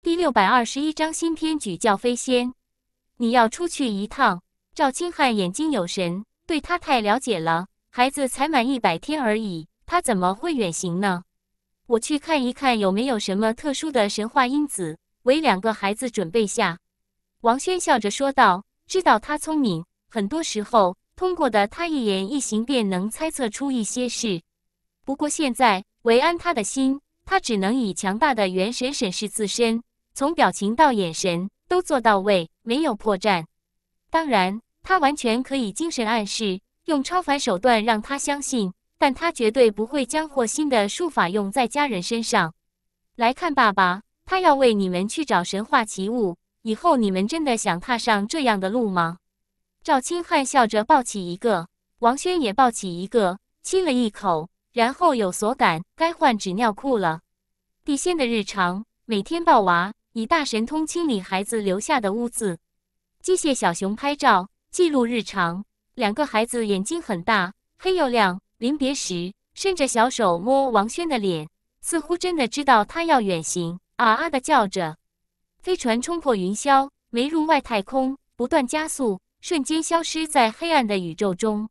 第六百二十一章新篇举教飞仙。你要出去一趟？赵清汉眼睛有神，对他太了解了。孩子才满一百天而已，他怎么会远行呢？我去看一看有没有什么特殊的神话因子，为两个孩子准备下。王轩笑着说道：“知道他聪明，很多时候通过的他一言一行便能猜测出一些事。不过现在为安他的心，他只能以强大的元神审视自身。”从表情到眼神都做到位，没有破绽。当然，他完全可以精神暗示，用超凡手段让他相信，但他绝对不会将霍心的术法用在家人身上。来看爸爸，他要为你们去找神话奇物。以后你们真的想踏上这样的路吗？赵清汉笑着抱起一个，王轩也抱起一个，亲了一口，然后有所感，该换纸尿裤了。地仙的日常，每天抱娃。以大神通清理孩子留下的污渍，机械小熊拍照记录日常。两个孩子眼睛很大，黑又亮。临别时，伸着小手摸王轩的脸，似乎真的知道他要远行，啊啊的叫着。飞船冲破云霄，没入外太空，不断加速，瞬间消失在黑暗的宇宙中。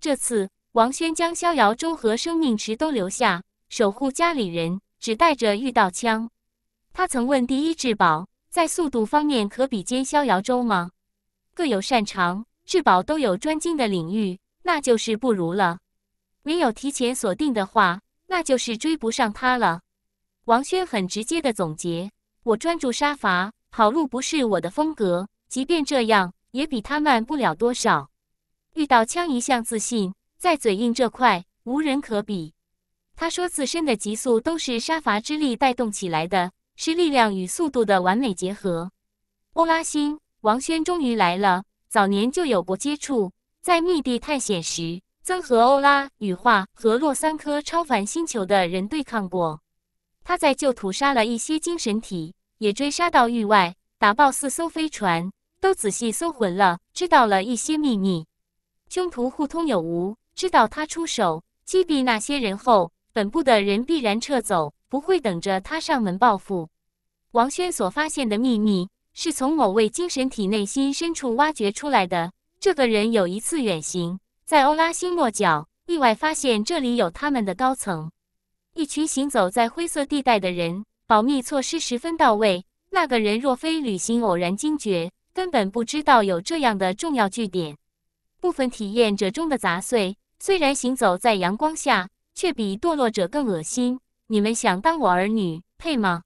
这次，王轩将逍遥钟和生命池都留下，守护家里人，只带着御道枪。他曾问：“第一至宝在速度方面可比肩逍遥舟吗？各有擅长，至宝都有专精的领域，那就是不如了。没有提前锁定的话，那就是追不上他了。”王轩很直接的总结：“我专注杀伐，跑路不是我的风格，即便这样，也比他慢不了多少。遇到枪一向自信，在嘴硬这块无人可比。”他说：“自身的极速都是杀伐之力带动起来的。”是力量与速度的完美结合。欧拉星，王轩终于来了。早年就有过接触，在密地探险时，曾和欧拉羽化和洛三颗超凡星球的人对抗过。他在旧土杀了一些精神体，也追杀到域外，打爆四艘飞船，都仔细搜魂了，知道了一些秘密。凶徒互通有无，知道他出手击毙那些人后，本部的人必然撤走。不会等着他上门报复。王轩所发现的秘密是从某位精神体内心深处挖掘出来的。这个人有一次远行，在欧拉星落脚，意外发现这里有他们的高层，一群行走在灰色地带的人，保密措施十分到位。那个人若非旅行偶然惊觉，根本不知道有这样的重要据点。部分体验者中的杂碎，虽然行走在阳光下，却比堕落者更恶心。你们想当我儿女配吗？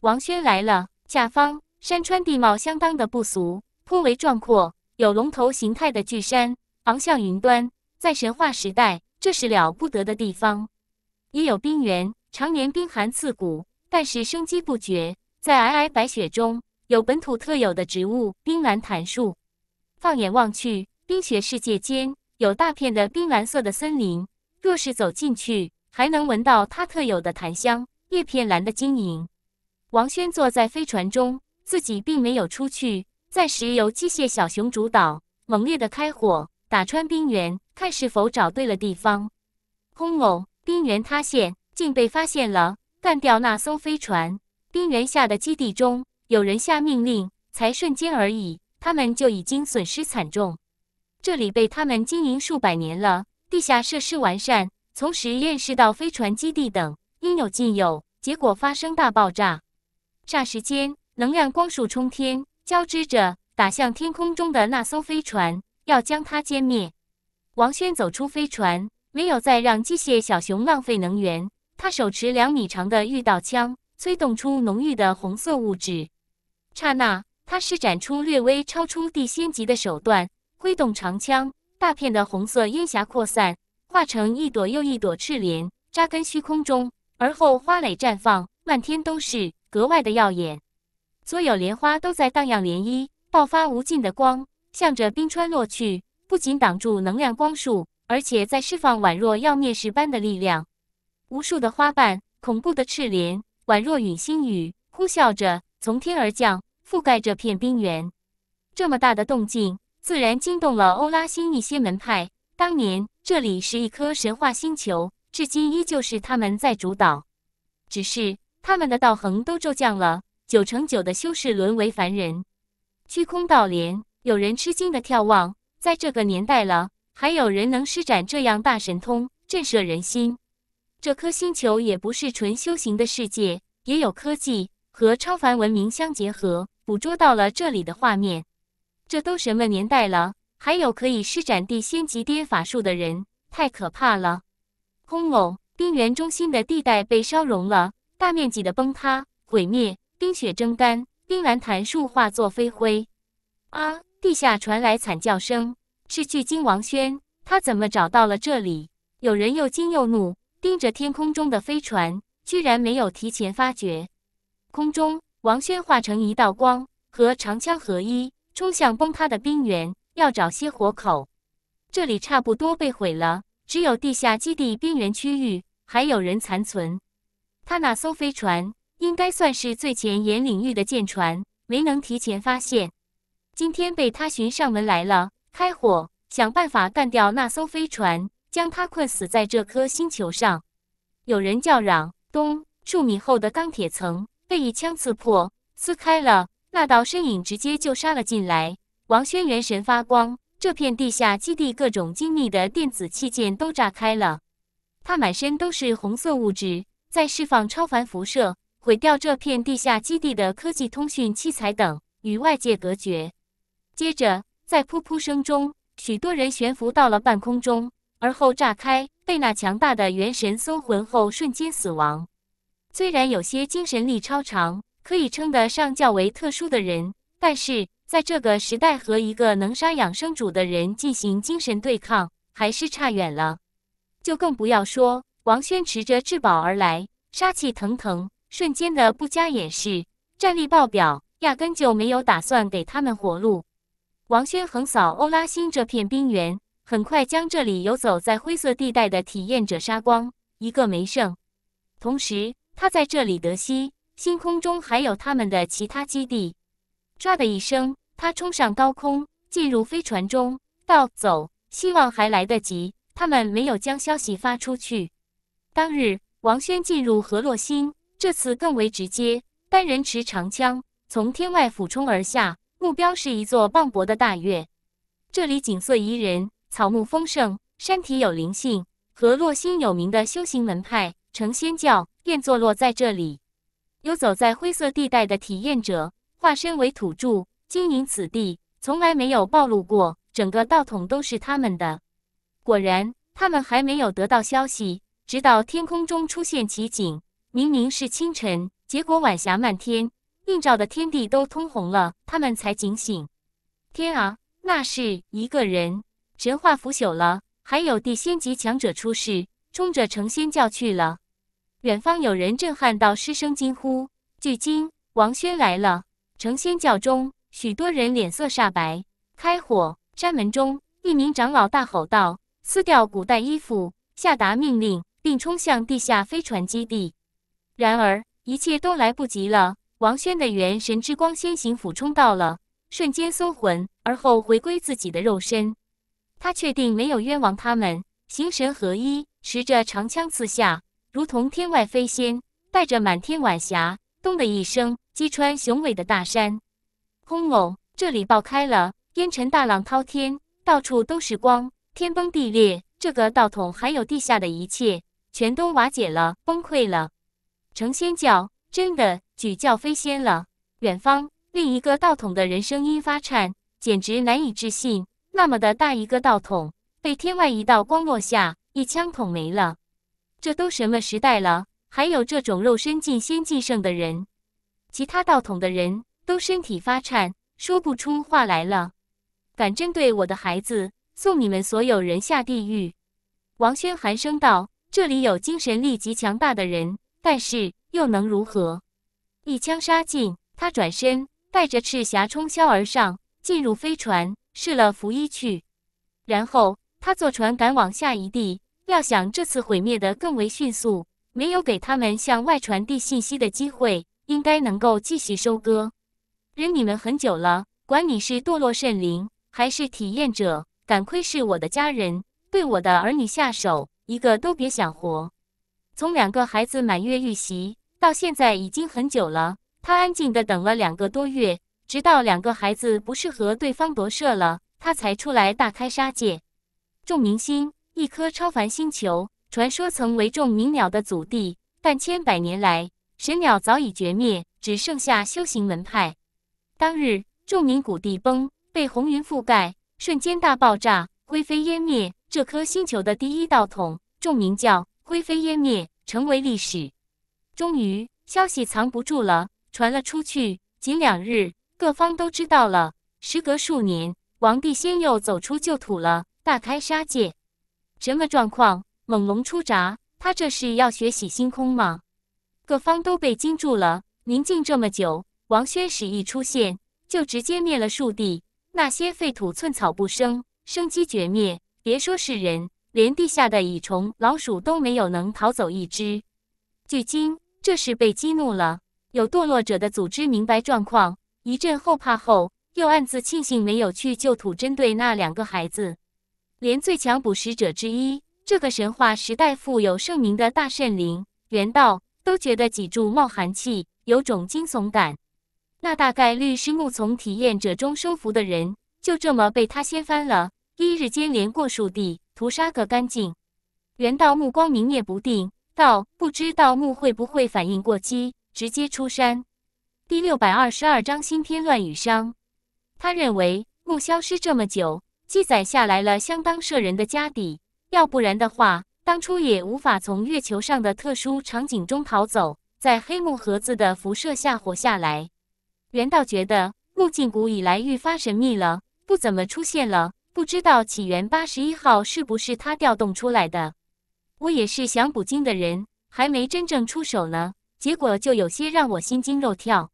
王轩来了。下方山川地貌相当的不俗，颇为壮阔，有龙头形态的巨山昂向云端。在神话时代，这是了不得的地方。也有冰原，常年冰寒刺骨，但是生机不绝。在皑皑白雪中，有本土特有的植物冰蓝檀树。放眼望去，冰雪世界间有大片的冰蓝色的森林。若是走进去，还能闻到它特有的檀香，叶片蓝的晶莹。王轩坐在飞船中，自己并没有出去，暂时由机械小熊主导猛烈的开火，打穿冰原，看是否找对了地方。轰隆！冰原塌陷，竟被发现了。干掉那艘飞船，冰原下的基地中有人下命令，才瞬间而已，他们就已经损失惨重。这里被他们经营数百年了，地下设施完善。从实验室到飞船基地等，应有尽有。结果发生大爆炸，霎时间，能量光束冲天，交织着打向天空中的那艘飞船，要将它歼灭。王轩走出飞船，没有再让机械小熊浪费能源。他手持两米长的玉道枪，催动出浓郁的红色物质。刹那，他施展出略微超出地仙级的手段，挥动长枪，大片的红色烟霞扩散。化成一朵又一朵赤莲，扎根虚空中，而后花蕾绽放，漫天都是，格外的耀眼。所有莲花都在荡漾涟漪，爆发无尽的光，向着冰川落去。不仅挡住能量光束，而且在释放宛若要灭世般的力量。无数的花瓣，恐怖的赤莲，宛若陨星雨，呼啸着从天而降，覆盖这片冰原。这么大的动静，自然惊动了欧拉星一些门派。当年。这里是一颗神话星球，至今依旧是他们在主导。只是他们的道行都骤降了，九成九的修士沦为凡人。虚空道连，有人吃惊的眺望，在这个年代了，还有人能施展这样大神通，震慑人心。这颗星球也不是纯修行的世界，也有科技和超凡文明相结合。捕捉到了这里的画面，这都什么年代了？还有可以施展地仙级巅法术的人，太可怕了！空偶，冰原中心的地带被烧融了，大面积的崩塌毁灭，冰雪蒸干，冰蓝檀树化作飞灰。啊！地下传来惨叫声，是巨鲸王轩，他怎么找到了这里？有人又惊又怒，盯着天空中的飞船，居然没有提前发觉。空中，王轩化成一道光，和长枪合一，冲向崩塌的冰原。要找些活口，这里差不多被毁了，只有地下基地边缘区域还有人残存。他那艘飞船应该算是最前沿领域的舰船，没能提前发现，今天被他寻上门来了。开火，想办法干掉那艘飞船，将他困死在这颗星球上。有人叫嚷：“咚！”数米厚的钢铁层被一枪刺破，撕开了。那道身影直接就杀了进来。王轩元神发光，这片地下基地各种精密的电子器件都炸开了。他满身都是红色物质，在释放超凡辐射，毁掉这片地下基地的科技通讯器材等，与外界隔绝。接着，在噗噗声中，许多人悬浮到了半空中，而后炸开，被那强大的元神搜魂后瞬间死亡。虽然有些精神力超常，可以称得上较为特殊的人。但是在这个时代，和一个能杀养生主的人进行精神对抗，还是差远了。就更不要说王轩持着至宝而来，杀气腾腾，瞬间的不加掩饰，战力爆表，压根就没有打算给他们活路。王轩横扫欧拉星这片冰原，很快将这里游走在灰色地带的体验者杀光，一个没剩。同时，他在这里得悉，星空中还有他们的其他基地。唰的一声，他冲上高空，进入飞船中，道：“走，希望还来得及。他们没有将消息发出去。”当日，王轩进入河洛星，这次更为直接，单人持长枪，从天外俯冲而下，目标是一座磅礴的大岳。这里景色宜人，草木丰盛，山体有灵性。河洛星有名的修行门派成仙教便坐落在这里。游走在灰色地带的体验者。化身为土著经营此地，从来没有暴露过。整个道统都是他们的。果然，他们还没有得到消息，直到天空中出现奇景。明明是清晨，结果晚霞漫天，映照的天地都通红了。他们才警醒：天啊，那是一个人！神话腐朽了，还有地仙级强者出世，冲着成仙教去了。远方有人震撼到失声惊呼：巨鲸王轩来了！成仙教中，许多人脸色煞白。开火！山门中，一名长老大吼道：“撕掉古代衣服！”下达命令，并冲向地下飞船基地。然而，一切都来不及了。王轩的元神之光先行俯冲到了，瞬间搜魂，而后回归自己的肉身。他确定没有冤枉他们，形神合一，持着长枪刺下，如同天外飞仙，带着满天晚霞。咚的一声。击穿雄伟的大山，轰！这里爆开了，烟尘大浪滔天，到处都是光，天崩地裂。这个道统还有地下的一切，全都瓦解了，崩溃了。成仙教真的举教飞仙了。远方，另一个道统的人声音发颤，简直难以置信。那么的大一个道统，被天外一道光落下，一枪捅没了。这都什么时代了，还有这种肉身进仙境圣的人？其他道统的人都身体发颤，说不出话来了。敢针对我的孩子，送你们所有人下地狱！王轩寒声道：“这里有精神力极强大的人，但是又能如何？一枪杀尽。”他转身带着赤霞冲霄而上，进入飞船，试了服衣去。然后他坐船赶往下一地，要想这次毁灭得更为迅速，没有给他们向外传递信息的机会。应该能够继续收割，忍你们很久了。管你是堕落圣灵还是体验者，敢窥视我的家人，对我的儿女下手，一个都别想活。从两个孩子满月遇袭到现在已经很久了，他安静的等了两个多月，直到两个孩子不适合对方夺舍了，他才出来大开杀戒。众明星，一颗超凡星球，传说曾为众明鸟的祖地，但千百年来。神鸟早已绝灭，只剩下修行门派。当日，众名谷地崩，被红云覆盖，瞬间大爆炸，灰飞烟灭。这颗星球的第一道统众名叫灰飞烟灭，成为历史。终于，消息藏不住了，传了出去。仅两日，各方都知道了。时隔数年，王帝仙又走出旧土了，大开杀戒。什么状况？猛龙出闸，他这是要血洗星空吗？各方都被惊住了。宁静这么久，王宣使一出现，就直接灭了树地。那些废土寸草不生，生机绝灭。别说是人，连地下的蚁虫、老鼠都没有能逃走一只。巨鲸这是被激怒了。有堕落者的组织明白状况，一阵后怕后，又暗自庆幸没有去旧土针对那两个孩子。连最强捕食者之一，这个神话时代富有盛名的大圣灵元道。都觉得脊柱冒寒气，有种惊悚感。那大概率是木从体验者中收服的人，就这么被他掀翻了。一日间连过数地，屠杀个干净。原道目光明灭不定，道：“不知道木会不会反应过激，直接出山。”第六百二十二章新天乱与伤。他认为木消失这么久，记载下来了相当摄人的家底，要不然的话。当初也无法从月球上的特殊场景中逃走，在黑木盒子的辐射下活下来。原道觉得木镜谷以来愈发神秘了，不怎么出现了，不知道起源八十一号是不是他调动出来的。我也是想捕鲸的人，还没真正出手呢，结果就有些让我心惊肉跳。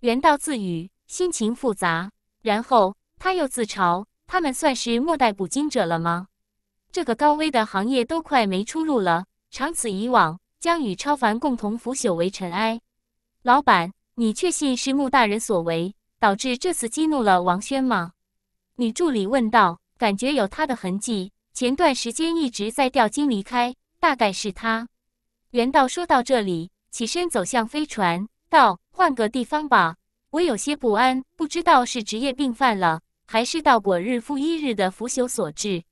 原道自语，心情复杂。然后他又自嘲：他们算是末代捕鲸者了吗？这个高危的行业都快没出路了，长此以往将与超凡共同腐朽为尘埃。老板，你确信是穆大人所为，导致这次激怒了王轩吗？女助理问道。感觉有他的痕迹，前段时间一直在掉经离开，大概是他。袁道说到这里，起身走向飞船，道：“换个地方吧，我有些不安，不知道是职业病犯了，还是道果日复一日的腐朽所致。”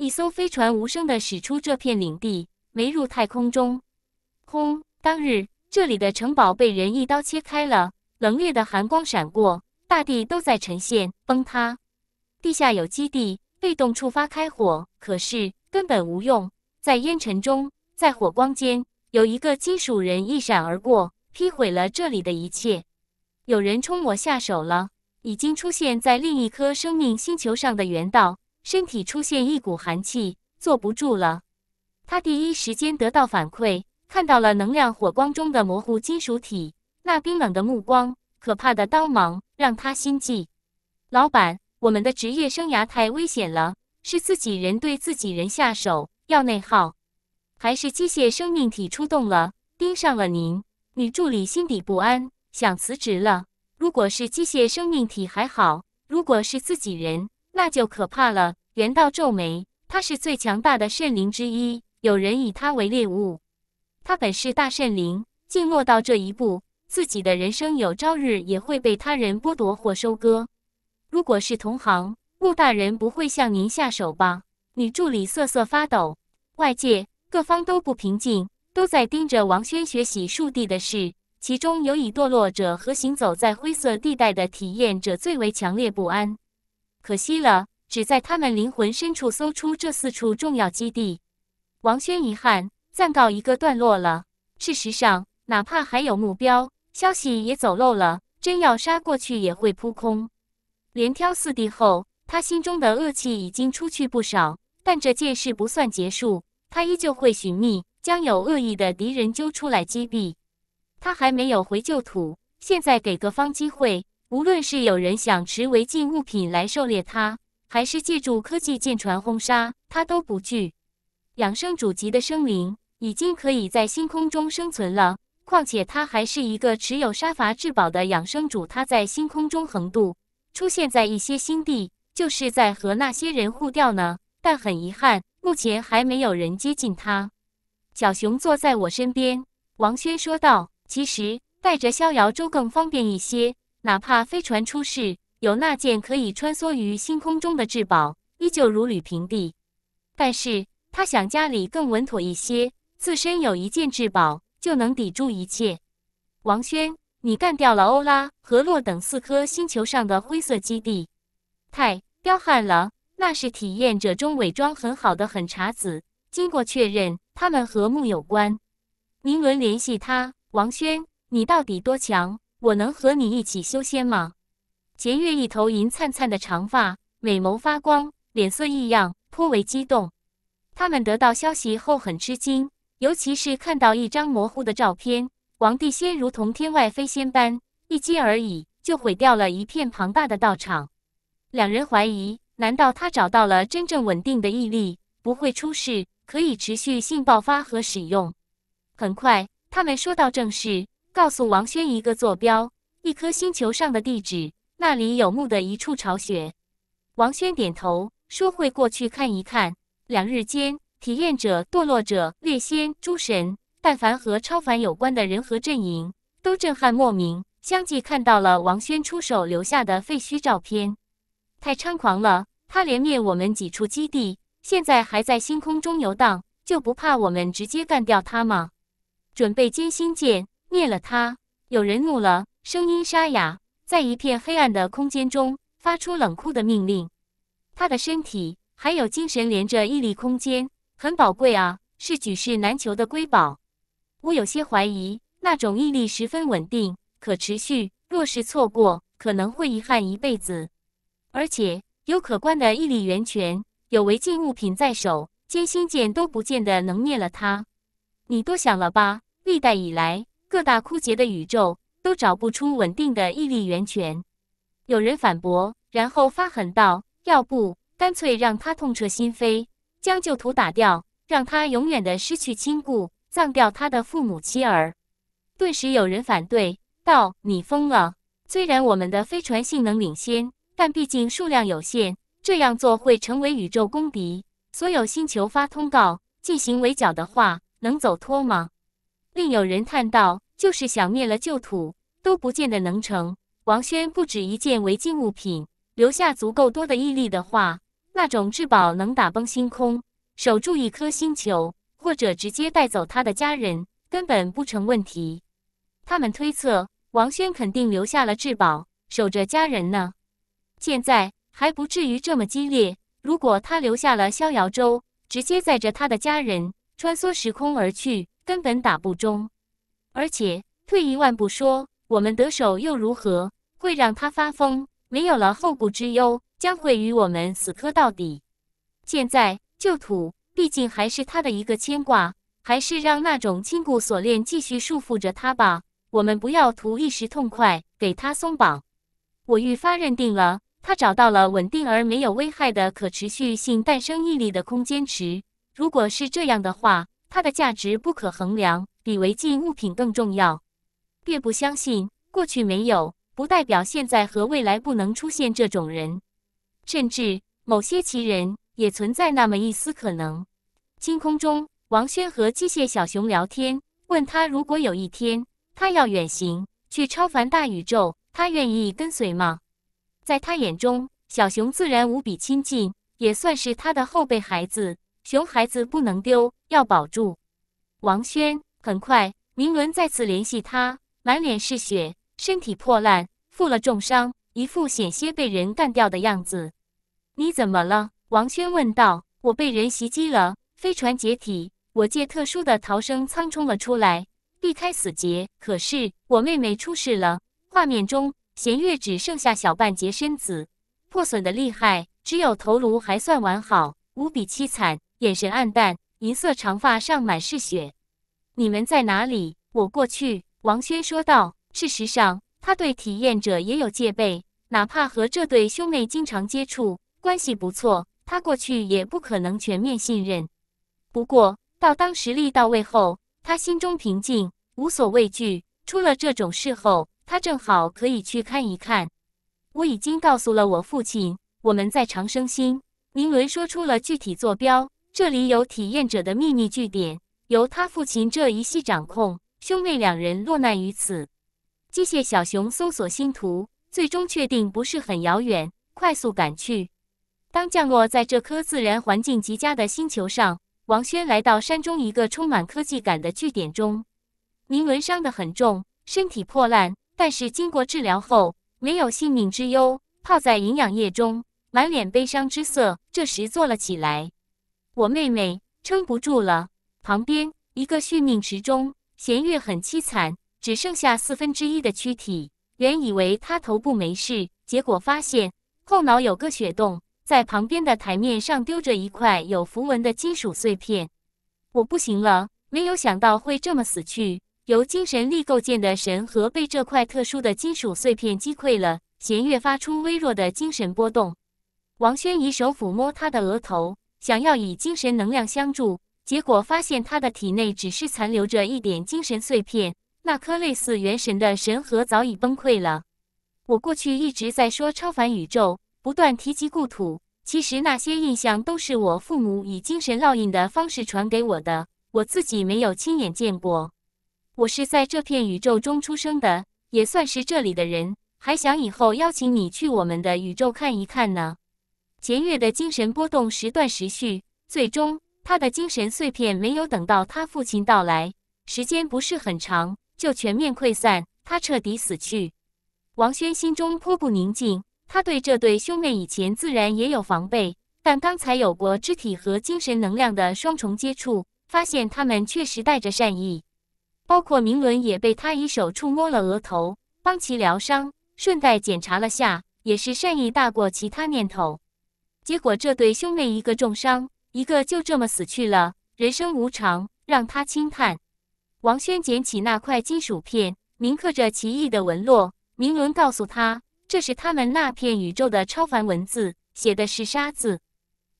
一艘飞船无声地驶出这片领地，没入太空中。轰！当日这里的城堡被人一刀切开了，冷冽的寒光闪过，大地都在沉陷崩塌。地下有基地，被动触发开火，可是根本无用。在烟尘中，在火光间，有一个金属人一闪而过，劈毁了这里的一切。有人冲我下手了，已经出现在另一颗生命星球上的原道。身体出现一股寒气，坐不住了。他第一时间得到反馈，看到了能量火光中的模糊金属体，那冰冷的目光，可怕的刀芒，让他心悸。老板，我们的职业生涯太危险了，是自己人对自己人下手，要内耗，还是机械生命体出动了，盯上了您？女助理心底不安，想辞职了。如果是机械生命体还好，如果是自己人，那就可怕了。袁道皱眉，他是最强大的圣灵之一，有人以他为猎物。他本是大圣灵，竟落到这一步，自己的人生有朝日也会被他人剥夺或收割。如果是同行，穆大人不会向您下手吧？女助理瑟瑟发抖。外界各方都不平静，都在盯着王轩学习树地的事，其中有以堕落者和行走在灰色地带的体验者最为强烈不安。可惜了。只在他们灵魂深处搜出这四处重要基地，王轩遗憾暂告一个段落了。事实上，哪怕还有目标，消息也走漏了，真要杀过去也会扑空。连挑四地后，他心中的恶气已经出去不少，但这件事不算结束，他依旧会寻觅将有恶意的敌人揪出来击毙。他还没有回旧土，现在给各方机会，无论是有人想持违禁物品来狩猎他。还是借助科技舰船轰杀他都不惧。养生主级的生灵已经可以在星空中生存了，况且他还是一个持有杀伐至宝的养生主。他在星空中横渡，出现在一些星地，就是在和那些人互调呢。但很遗憾，目前还没有人接近他。小熊坐在我身边，王轩说道：“其实带着逍遥舟更方便一些，哪怕飞船出事。”有那件可以穿梭于星空中的至宝，依旧如履平地。但是他想家里更稳妥一些，自身有一件至宝就能抵住一切。王轩，你干掉了欧拉、河洛等四颗星球上的灰色基地，太彪悍了！那是体验者中伪装很好的狠茬子。经过确认，他们和木有关。宁伦联系他，王轩，你到底多强？我能和你一起修仙吗？劫月一头银灿灿的长发，美眸发光，脸色异样，颇为激动。他们得到消息后很吃惊，尤其是看到一张模糊的照片。王帝仙如同天外飞仙般，一击而已就毁掉了一片庞大的道场。两人怀疑，难道他找到了真正稳定的毅力，不会出事，可以持续性爆发和使用？很快，他们说到正事，告诉王轩一个坐标，一颗星球上的地址。那里有墓的一处巢穴，王轩点头说会过去看一看。两日间，体验者、堕落者、略仙、诸神，但凡和超凡有关的人和阵营，都震撼莫名，相继看到了王轩出手留下的废墟照片。太猖狂了！他连灭我们几处基地，现在还在星空中游荡，就不怕我们直接干掉他吗？准备歼星舰，灭了他！有人怒了，声音沙哑。在一片黑暗的空间中发出冷酷的命令，他的身体还有精神连着毅力空间，很宝贵啊，是举世难求的瑰宝。我有些怀疑，那种毅力十分稳定、可持续，若是错过，可能会遗憾一辈子。而且有可观的毅力源泉，有违禁物品在手，歼星舰都不见得能灭了他。你多想了吧？历代以来，各大枯竭的宇宙。都找不出稳定的毅力源泉。有人反驳，然后发狠道：“要不干脆让他痛彻心扉，将旧图打掉，让他永远的失去亲故，葬掉他的父母妻儿。”顿时有人反对道：“你疯了！虽然我们的飞船性能领先，但毕竟数量有限，这样做会成为宇宙公敌。所有星球发通告进行围剿的话，能走脱吗？”另有人叹道：“就是想灭了旧土，都不见得能成。王轩不止一件违禁物品，留下足够多的毅力的话，那种至宝能打崩星空，守住一颗星球，或者直接带走他的家人，根本不成问题。”他们推测，王轩肯定留下了至宝，守着家人呢。现在还不至于这么激烈。如果他留下了逍遥舟，直接载着他的家人穿梭时空而去。根本打不中，而且退一万步说，我们得手又如何？会让他发疯，没有了后顾之忧，将会与我们死磕到底。现在旧土毕竟还是他的一个牵挂，还是让那种禁锢锁链继续束缚着他吧。我们不要图一时痛快，给他松绑。我愈发认定了，他找到了稳定而没有危害的可持续性诞生毅力的空间池。如果是这样的话，它的价值不可衡量，比违禁物品更重要。别不相信，过去没有不代表现在和未来不能出现这种人，甚至某些奇人也存在那么一丝可能。清空中，王轩和机械小熊聊天，问他：如果有一天他要远行去超凡大宇宙，他愿意跟随吗？在他眼中，小熊自然无比亲近，也算是他的后辈孩子。熊孩子不能丢，要保住。王轩很快，明伦再次联系他，满脸是血，身体破烂，负了重伤，一副险些被人干掉的样子。你怎么了？王轩问道。我被人袭击了，飞船解体，我借特殊的逃生舱冲了出来，避开死劫。可是我妹妹出事了。画面中，弦月只剩下小半截身子，破损的厉害，只有头颅还算完好，无比凄惨。眼神暗淡，银色长发上满是血。你们在哪里？我过去。”王轩说道。事实上，他对体验者也有戒备，哪怕和这对兄妹经常接触，关系不错，他过去也不可能全面信任。不过，到当实力到位后，他心中平静，无所畏惧。出了这种事后，他正好可以去看一看。我已经告诉了我父亲，我们在长生星。宁伦说出了具体坐标。这里有体验者的秘密据点，由他父亲这一系掌控。兄妹两人落难于此，机械小熊搜索星图，最终确定不是很遥远，快速赶去。当降落在这颗自然环境极佳的星球上，王轩来到山中一个充满科技感的据点中。宁文伤得很重，身体破烂，但是经过治疗后没有性命之忧，泡在营养液中，满脸悲伤之色。这时坐了起来。我妹妹撑不住了，旁边一个续命池中，弦月很凄惨，只剩下四分之一的躯体。原以为他头部没事，结果发现后脑有个血洞，在旁边的台面上丢着一块有符文的金属碎片。我不行了，没有想到会这么死去。由精神力构建的神核被这块特殊的金属碎片击溃了，弦月发出微弱的精神波动。王轩以手抚摸他的额头。想要以精神能量相助，结果发现他的体内只是残留着一点精神碎片，那颗类似元神的神核早已崩溃了。我过去一直在说超凡宇宙，不断提及故土，其实那些印象都是我父母以精神烙印的方式传给我的，我自己没有亲眼见过。我是在这片宇宙中出生的，也算是这里的人，还想以后邀请你去我们的宇宙看一看呢。钱月的精神波动时断时续，最终他的精神碎片没有等到他父亲到来，时间不是很长就全面溃散，他彻底死去。王轩心中颇不宁静，他对这对兄妹以前自然也有防备，但刚才有过肢体和精神能量的双重接触，发现他们确实带着善意，包括明伦也被他以手触摸了额头，帮其疗伤，顺带检查了下，也是善意大过其他念头。结果，这对兄妹一个重伤，一个就这么死去了。人生无常，让他轻叹。王轩捡起那块金属片，铭刻着奇异的纹络。明伦告诉他，这是他们那片宇宙的超凡文字，写的是“沙”字。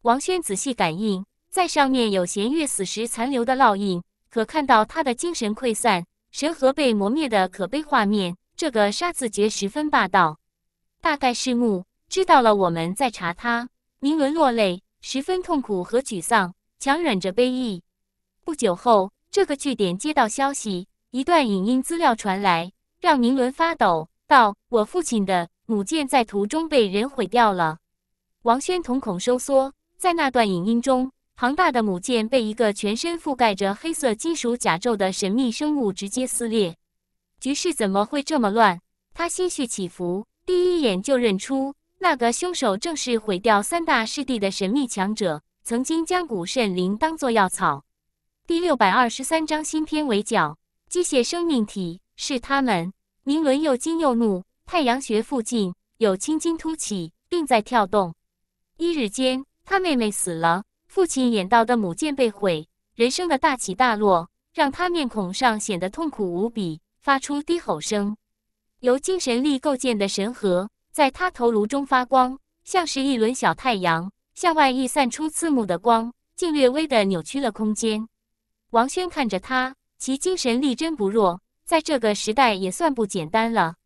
王轩仔细感应，在上面有弦月死时残留的烙印，可看到他的精神溃散，神核被磨灭的可悲画面。这个“沙”字诀十分霸道，大概是木知道了，我们在查他。宁伦落泪，十分痛苦和沮丧，强忍着悲意。不久后，这个据点接到消息，一段影音资料传来，让宁伦发抖。到我父亲的母舰在途中被人毁掉了。王轩瞳孔收缩，在那段影音中，庞大的母舰被一个全身覆盖着黑色金属甲胄的神秘生物直接撕裂。局势怎么会这么乱？他心绪起伏，第一眼就认出。那个凶手正是毁掉三大势地的神秘强者，曾经将古圣灵当作药草。第六百二十三章新篇围剿，机械生命体是他们。明伦又惊又怒，太阳穴附近有青筋凸起，并在跳动。一日间，他妹妹死了，父亲眼到的母剑被毁，人生的大起大落让他面孔上显得痛苦无比，发出低吼声。由精神力构建的神核。在他头颅中发光，像是一轮小太阳，向外溢散出刺目的光，竟略微的扭曲了空间。王轩看着他，其精神力真不弱，在这个时代也算不简单了。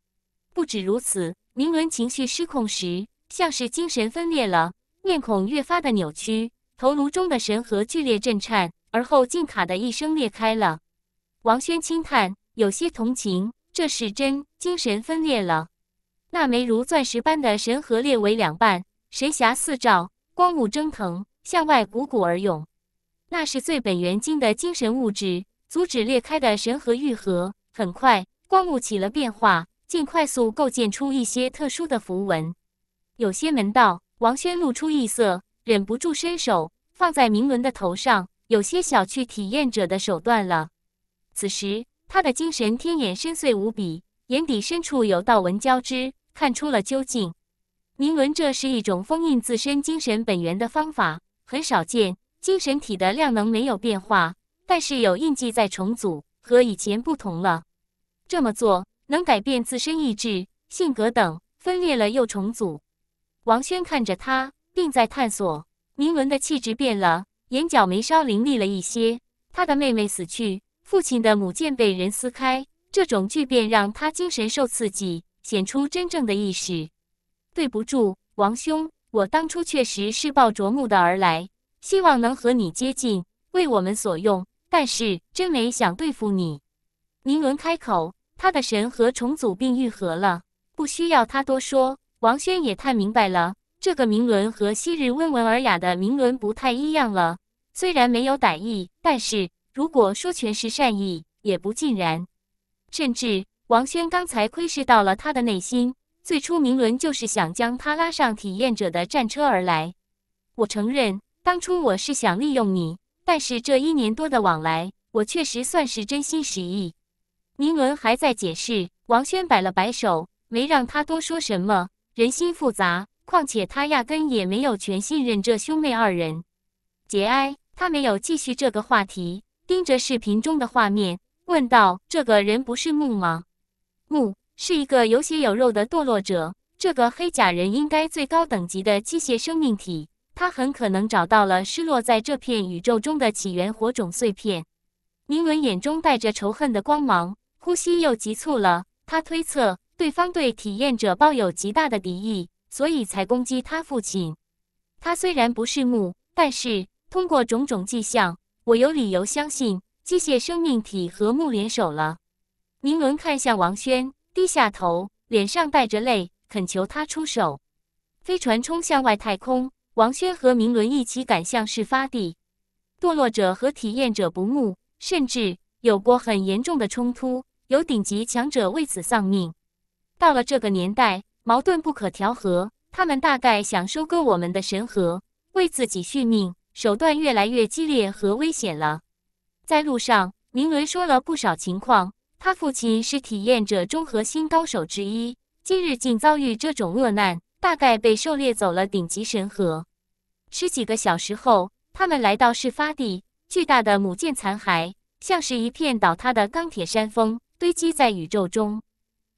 不止如此，明伦情绪失控时，像是精神分裂了，面孔越发的扭曲，头颅中的神核剧烈震颤，而后竟卡的一声裂开了。王轩轻叹，有些同情，这是真精神分裂了。那枚如钻石般的神核裂为两半，神霞四照，光雾蒸腾，向外汩汩而涌。那是最本源精的精神物质，阻止裂开的神核愈合。很快，光幕起了变化，竟快速构建出一些特殊的符文，有些门道。王轩露出异色，忍不住伸手放在明伦的头上，有些小觑体验者的手段了。此时，他的精神天眼深邃无比，眼底深处有道纹交织。看出了究竟，明伦，这是一种封印自身精神本源的方法，很少见。精神体的量能没有变化，但是有印记在重组，和以前不同了。这么做能改变自身意志、性格等，分裂了又重组。王轩看着他，并在探索。明伦的气质变了，眼角眉梢凌厉了一些。他的妹妹死去，父亲的母舰被人撕开，这种巨变让他精神受刺激。显出真正的意识。对不住，王兄，我当初确实是抱着目的而来，希望能和你接近，为我们所用。但是真没想对付你。宁伦开口，他的神和重组并愈合了，不需要他多说。王轩也太明白了，这个明伦和昔日温文尔雅的明伦不太一样了。虽然没有歹意，但是如果说全是善意，也不尽然，甚至。王轩刚才窥视到了他的内心。最初，明伦就是想将他拉上体验者的战车而来。我承认，当初我是想利用你，但是这一年多的往来，我确实算是真心实意。明伦还在解释，王轩摆了摆手，没让他多说什么。人心复杂，况且他压根也没有全信任这兄妹二人。节哀，他没有继续这个话题，盯着视频中的画面问道：“这个人不是木吗？”木是一个有血有肉的堕落者，这个黑甲人应该最高等级的机械生命体，他很可能找到了失落在这片宇宙中的起源火种碎片。明文眼中带着仇恨的光芒，呼吸又急促了。他推测对方对体验者抱有极大的敌意，所以才攻击他父亲。他虽然不是木，但是通过种种迹象，我有理由相信机械生命体和木联手了。明伦看向王轩，低下头，脸上带着泪，恳求他出手。飞船冲向外太空，王轩和明伦一起赶向事发地。堕落者和体验者不睦，甚至有过很严重的冲突，有顶级强者为此丧命。到了这个年代，矛盾不可调和，他们大概想收割我们的神核，为自己续命，手段越来越激烈和危险了。在路上，明伦说了不少情况。他父亲是体验者中核心高手之一，今日竟遭遇这种恶难，大概被狩猎走了顶级神核。十几个小时后，他们来到事发地，巨大的母舰残骸像是一片倒塌的钢铁山峰，堆积在宇宙中，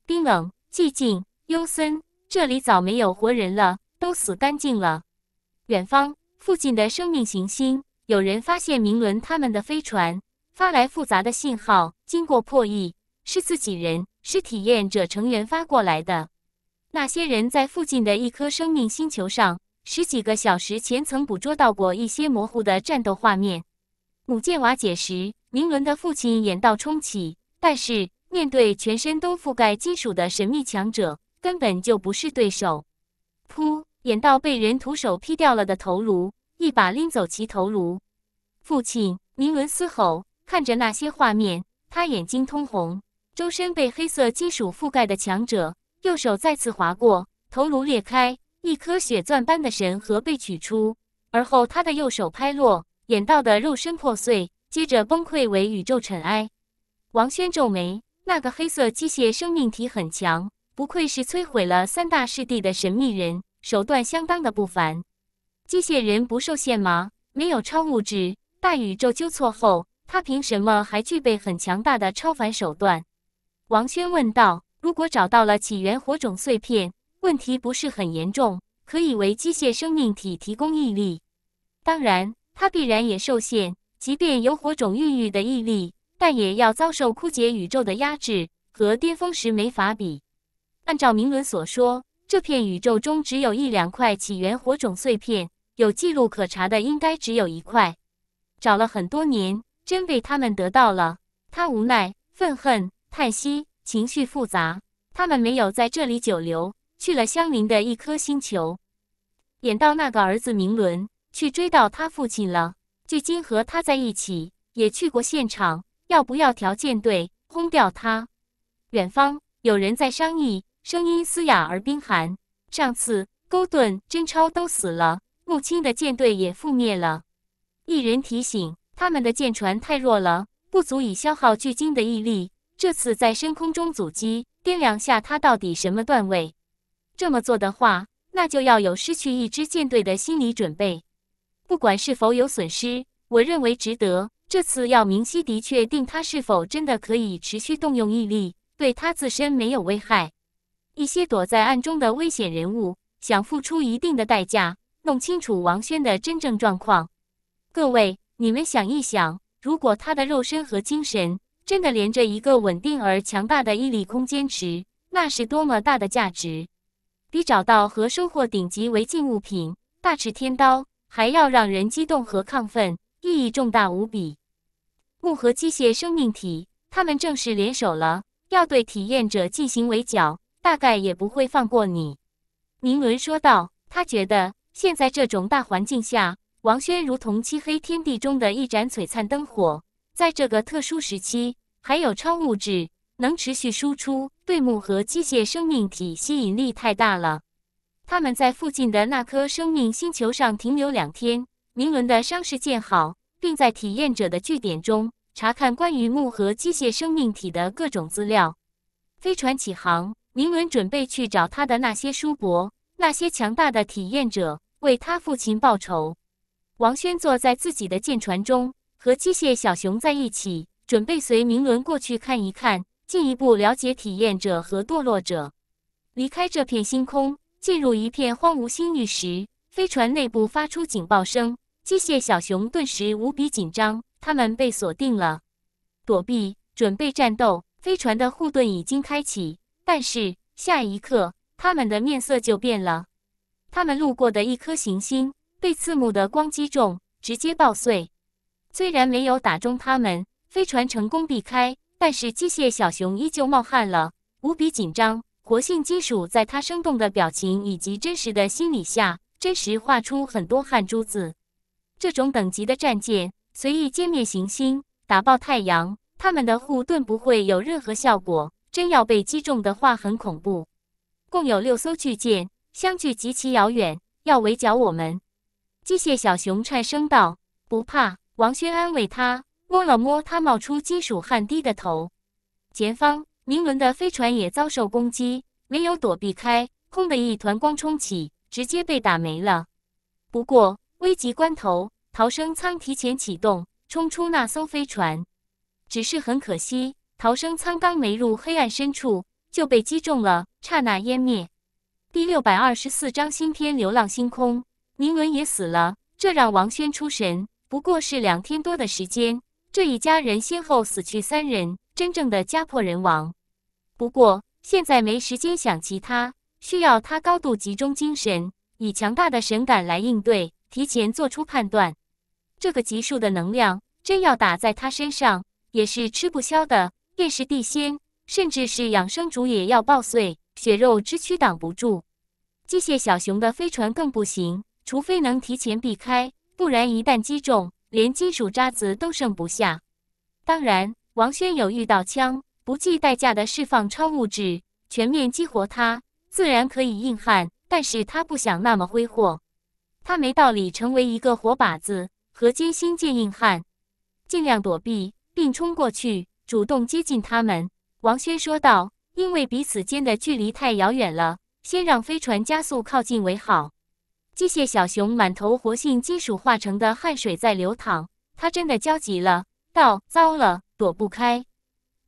冰冷、寂静、幽森。这里早没有活人了，都死干净了。远方，附近的生命行星，有人发现明伦他们的飞船。发来复杂的信号，经过破译，是自己人，是体验者成员发过来的。那些人在附近的一颗生命星球上，十几个小时前曾捕捉到过一些模糊的战斗画面。母舰瓦解时，明伦的父亲眼到冲起，但是面对全身都覆盖金属的神秘强者，根本就不是对手。噗！眼到被人徒手劈掉了的头颅，一把拎走其头颅。父亲，明伦嘶吼。看着那些画面，他眼睛通红，周身被黑色金属覆盖的强者右手再次划过，头颅裂开，一颗血钻般的神核被取出。而后他的右手拍落，眼道的肉身破碎，接着崩溃为宇宙尘埃。王轩皱眉，那个黑色机械生命体很强，不愧是摧毁了三大势力的神秘人，手段相当的不凡。机械人不受限吗？没有超物质，大宇宙纠错后。他凭什么还具备很强大的超凡手段？王轩问道。如果找到了起源火种碎片，问题不是很严重，可以为机械生命体提供毅力。当然，它必然也受限。即便有火种孕育的毅力，但也要遭受枯竭宇宙的压制和巅峰时没法比。按照明伦所说，这片宇宙中只有一两块起源火种碎片，有记录可查的应该只有一块，找了很多年。真被他们得到了，他无奈、愤恨、叹息，情绪复杂。他们没有在这里久留，去了相邻的一颗星球。演到那个儿子明伦去追到他父亲了，距金和他在一起，也去过现场。要不要调舰队轰掉他？远方有人在商议，声音嘶哑而冰寒。上次勾顿、真超都死了，木青的舰队也覆灭了。一人提醒。他们的舰船太弱了，不足以消耗巨鲸的毅力。这次在深空中阻击，掂量下他到底什么段位。这么做的话，那就要有失去一支舰队的心理准备。不管是否有损失，我认为值得。这次要明晰地确定他是否真的可以持续动用毅力，对他自身没有危害。一些躲在暗中的危险人物，想付出一定的代价，弄清楚王轩的真正状况。各位。你们想一想，如果他的肉身和精神真的连着一个稳定而强大的毅力空间池，那是多么大的价值！比找到和收获顶级违禁物品大赤天刀还要让人激动和亢奋，意义重大无比。木和机械生命体，他们正式联手了，要对体验者进行围剿，大概也不会放过你。”宁伦说道。他觉得现在这种大环境下。王轩如同漆黑天地中的一盏璀璨灯火，在这个特殊时期，还有超物质能持续输出对木和机械生命体吸引力太大了。他们在附近的那颗生命星球上停留两天。明伦的伤势见好，并在体验者的据点中查看关于木和机械生命体的各种资料。飞船起航，明伦准备去找他的那些叔伯，那些强大的体验者，为他父亲报仇。王轩坐在自己的舰船中，和机械小熊在一起，准备随明伦过去看一看，进一步了解体验者和堕落者。离开这片星空，进入一片荒芜星域时，飞船内部发出警报声，机械小熊顿时无比紧张。他们被锁定了，躲避，准备战斗。飞船的护盾已经开启，但是下一刻，他们的面色就变了。他们路过的一颗行星。被刺目的光击中，直接爆碎。虽然没有打中他们，飞船成功避开，但是机械小熊依旧冒汗了，无比紧张。活性金属在它生动的表情以及真实的心理下，真实画出很多汗珠子。这种等级的战舰，随意歼灭行星，打爆太阳，他们的护盾不会有任何效果。真要被击中的话，很恐怖。共有六艘巨舰，相距极其遥远，要围剿我们。机械小熊颤声道：“不怕。”王轩安慰他，摸了摸他冒出金属汗滴的头。前方，明伦的飞船也遭受攻击，没有躲避开，空的一团光冲起，直接被打没了。不过危急关头，逃生舱提前启动，冲出那艘飞船。只是很可惜，逃生舱刚没入黑暗深处，就被击中了，刹那湮灭。第六百二十四章新篇：流浪星空。宁文也死了，这让王轩出神。不过是两天多的时间，这一家人先后死去三人，真正的家破人亡。不过现在没时间想其他，需要他高度集中精神，以强大的神感来应对，提前做出判断。这个级数的能量，真要打在他身上，也是吃不消的。便是地仙，甚至是养生主，也要爆碎，血肉之躯挡不住。机械小熊的飞船更不行。除非能提前避开，不然一旦击中，连金属渣子都剩不下。当然，王轩有遇到枪，不计代价的释放超物质，全面激活他，自然可以硬汉。但是他不想那么挥霍，他没道理成为一个活靶子。和金星界硬汉，尽量躲避，并冲过去主动接近他们。王轩说道：“因为彼此间的距离太遥远了，先让飞船加速靠近为好。”机械小熊满头活性金属化成的汗水在流淌，他真的焦急了，道：“糟了，躲不开。”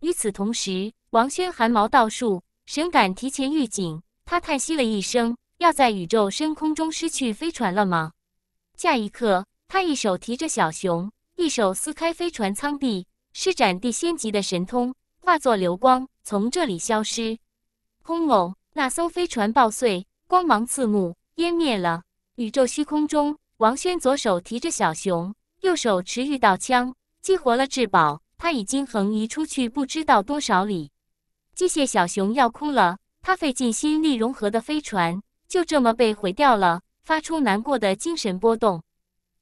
与此同时，王轩寒毛倒竖，神敢提前预警？他叹息了一声：“要在宇宙深空中失去飞船了吗？”下一刻，他一手提着小熊，一手撕开飞船舱壁，施展地仙级的神通，化作流光从这里消失。轰隆！那艘飞船爆碎，光芒刺目，湮灭了。宇宙虚空中，王轩左手提着小熊，右手持玉刀枪，激活了至宝。他已经横移出去，不知道多少里。机械小熊要哭了，他费尽心力融合的飞船就这么被毁掉了，发出难过的精神波动。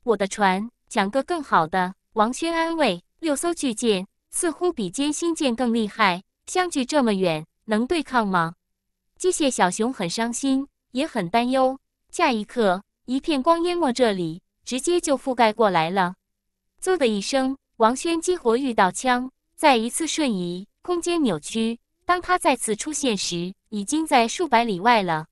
我的船，讲个更好的。王轩安慰。六艘巨舰似乎比歼星舰更厉害，相距这么远，能对抗吗？机械小熊很伤心，也很担忧。下一刻，一片光淹没这里，直接就覆盖过来了。嗖的一声，王轩激活御道枪，再一次瞬移，空间扭曲。当他再次出现时，已经在数百里外了。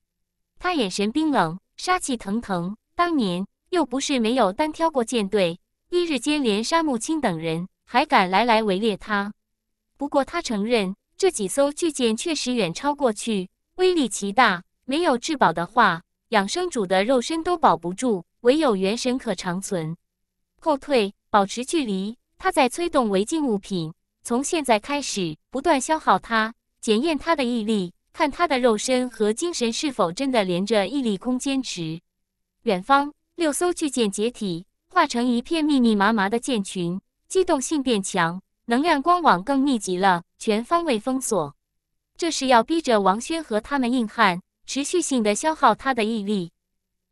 他眼神冰冷，杀气腾腾。当年又不是没有单挑过舰队，一日间连杀木青等人，还敢来来围猎他。不过他承认，这几艘巨舰确实远超过去，威力极大，没有质保的话。养生主的肉身都保不住，唯有元神可长存。后退，保持距离。他在催动违禁物品，从现在开始不断消耗他，检验他的毅力，看他的肉身和精神是否真的连着毅力空间持。远方，六艘巨舰解体，化成一片密密麻麻的舰群，机动性变强，能量光网更密集了，全方位封锁。这是要逼着王轩和他们硬汉。持续性的消耗他的毅力，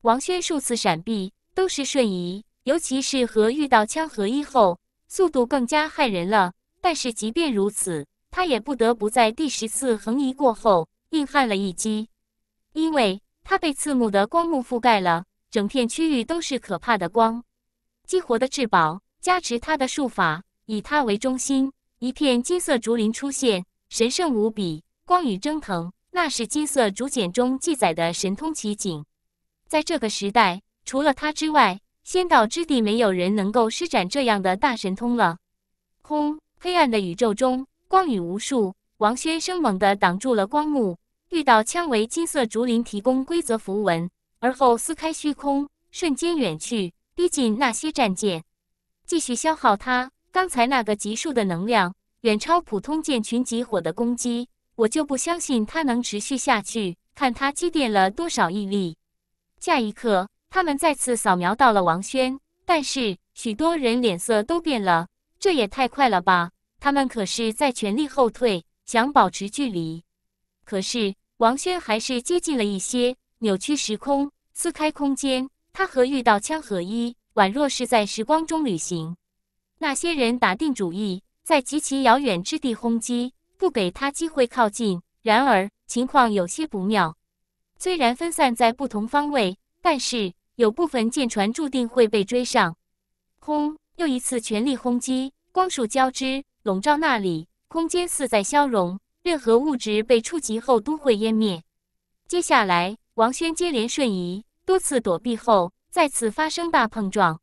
王轩数次闪避都是瞬移，尤其是和遇到枪合一后，速度更加骇人了。但是即便如此，他也不得不在第十次横移过后硬汉了一击，因为他被刺目的光幕覆盖了，整片区域都是可怕的光。激活的至宝加持他的术法，以他为中心，一片金色竹林出现，神圣无比，光雨蒸腾。那是金色竹简中记载的神通奇景，在这个时代，除了他之外，仙道之地没有人能够施展这样的大神通了。轰！黑暗的宇宙中，光雨无数。王轩生猛地挡住了光幕，遇到枪为金色竹林提供规则符文，而后撕开虚空，瞬间远去，逼近那些战舰，继续消耗他刚才那个级数的能量，远超普通舰群集火的攻击。我就不相信他能持续下去，看他积淀了多少毅力。下一刻，他们再次扫描到了王轩，但是许多人脸色都变了。这也太快了吧！他们可是在全力后退，想保持距离。可是王轩还是接近了一些，扭曲时空，撕开空间，他和遇到枪合一，宛若是在时光中旅行。那些人打定主意，在极其遥远之地轰击。不给他机会靠近。然而情况有些不妙，虽然分散在不同方位，但是有部分舰船注定会被追上。轰！又一次全力轰击，光束交织，笼罩那里，空间似在消融，任何物质被触及后都会湮灭。接下来，王轩接连瞬移，多次躲避后，再次发生大碰撞。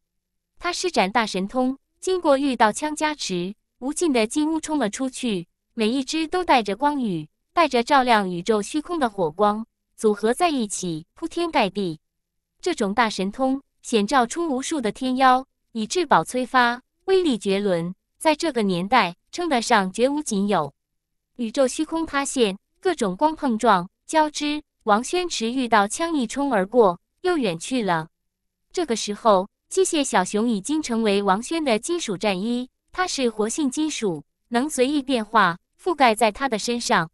他施展大神通，经过遇到枪加持，无尽的金乌冲了出去。每一只都带着光雨，带着照亮宇宙虚空的火光，组合在一起，铺天盖地。这种大神通显照出无数的天妖，以至宝催发，威力绝伦，在这个年代称得上绝无仅有。宇宙虚空塌陷，各种光碰撞交织。王宣池遇到枪一冲而过，又远去了。这个时候，机械小熊已经成为王轩的金属战衣，它是活性金属，能随意变化。覆盖在他的身上，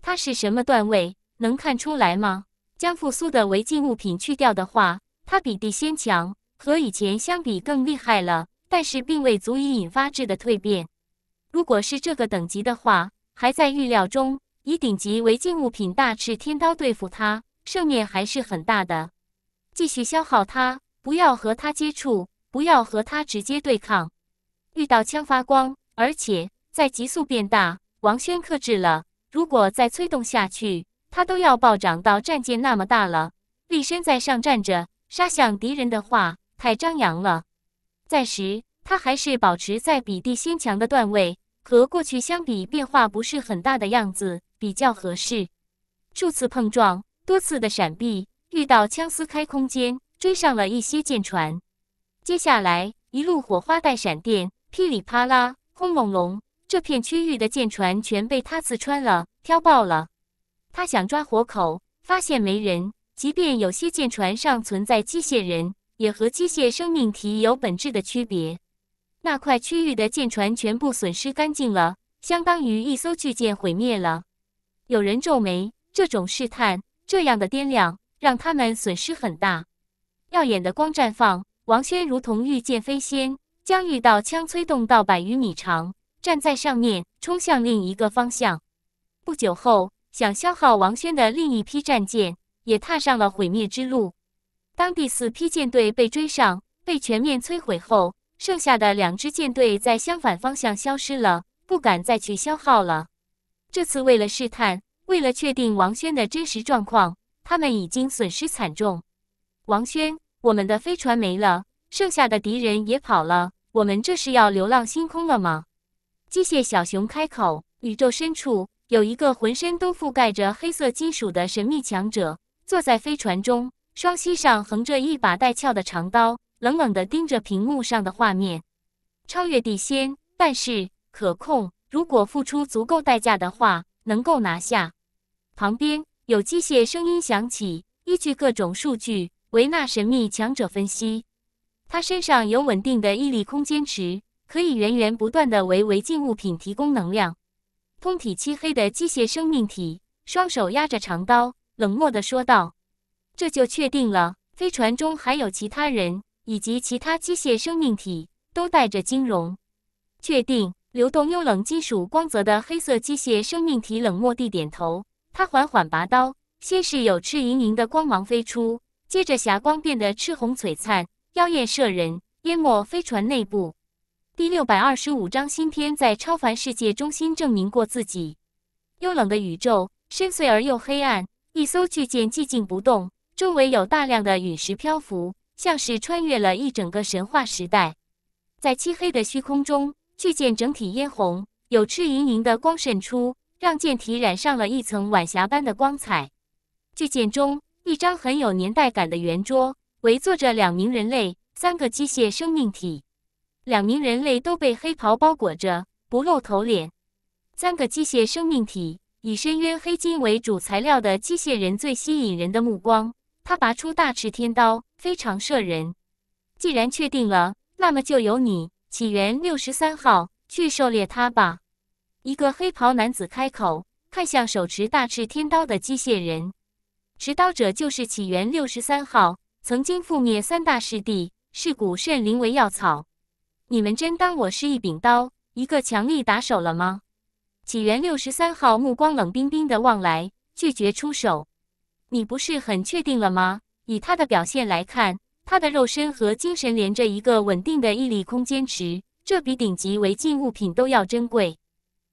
他是什么段位？能看出来吗？将复苏的违禁物品去掉的话，他比地仙强，和以前相比更厉害了，但是并未足以引发质的蜕变。如果是这个等级的话，还在预料中。以顶级违禁物品大赤天刀对付他，胜面还是很大的。继续消耗他，不要和他接触，不要和他直接对抗。遇到枪发光，而且在急速变大。王轩克制了，如果再催动下去，他都要暴涨到战舰那么大了。立身在上站着杀向敌人的话，太张扬了。暂时他还是保持在比地先强的段位，和过去相比变化不是很大的样子，比较合适。数次碰撞，多次的闪避，遇到枪撕开空间，追上了一些舰船。接下来一路火花带闪电，噼里啪啦，轰隆隆。这片区域的舰船全被他刺穿了，挑爆了。他想抓活口，发现没人。即便有些舰船上存在机械人，也和机械生命体有本质的区别。那块区域的舰船全部损失干净了，相当于一艘巨舰毁灭了。有人皱眉，这种试探，这样的掂量，让他们损失很大。耀眼的光绽放，王轩如同御剑飞仙，将御道枪催动到百余米长。站在上面冲向另一个方向。不久后，想消耗王轩的另一批战舰也踏上了毁灭之路。当第四批舰队被追上、被全面摧毁后，剩下的两支舰队在相反方向消失了，不敢再去消耗了。这次为了试探，为了确定王轩的真实状况，他们已经损失惨重。王轩，我们的飞船没了，剩下的敌人也跑了，我们这是要流浪星空了吗？机械小熊开口：“宇宙深处有一个浑身都覆盖着黑色金属的神秘强者，坐在飞船中，双膝上横着一把带鞘的长刀，冷冷地盯着屏幕上的画面。超越地仙，但是可控。如果付出足够代价的话，能够拿下。”旁边有机械声音响起：“依据各种数据，维纳神秘强者分析，他身上有稳定的毅力空间池，可以源源不断的为违禁物品提供能量。通体漆黑的机械生命体，双手压着长刀，冷漠的说道：“这就确定了，飞船中还有其他人以及其他机械生命体都带着金融。”确定。流动幽冷金属光泽的黑色机械生命体冷漠地点头。他缓缓拔刀，先是有赤莹莹的光芒飞出，接着霞光变得赤红璀璨，妖艳慑人，淹没飞船内部。第六百二十五章新篇在超凡世界中心证明过自己。幽冷的宇宙，深邃而又黑暗。一艘巨舰寂静不动，周围有大量的陨石漂浮，像是穿越了一整个神话时代。在漆黑的虚空中，巨舰整体嫣红，有赤莹莹的光渗出，让舰体染上了一层晚霞般的光彩。巨舰中，一张很有年代感的圆桌，围坐着两名人类、三个机械生命体。两名人类都被黑袍包裹着，不露头脸。三个机械生命体以深渊黑金为主材料的机械人最吸引人的目光。他拔出大赤天刀，非常慑人。既然确定了，那么就由你起源六十三号去狩猎他吧。一个黑袍男子开口，看向手持大赤天刀的机械人。持刀者就是起源六十三号，曾经覆灭三大势力，是古圣灵为药草。你们真当我是一柄刀，一个强力打手了吗？起源六十三号目光冷冰冰的望来，拒绝出手。你不是很确定了吗？以他的表现来看，他的肉身和精神连着一个稳定的毅力空间值，这比顶级违禁物品都要珍贵。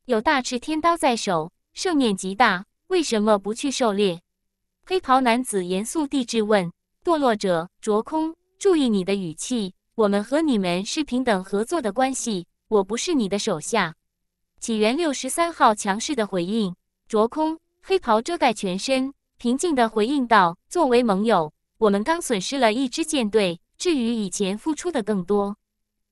有大赤天刀在手，胜面极大。为什么不去狩猎？黑袍男子严肃地质问：“堕落者卓空，注意你的语气。”我们和你们是平等合作的关系，我不是你的手下。起源六十三号强势的回应，着空黑袍遮盖全身，平静的回应道：“作为盟友，我们刚损失了一支舰队，至于以前付出的更多。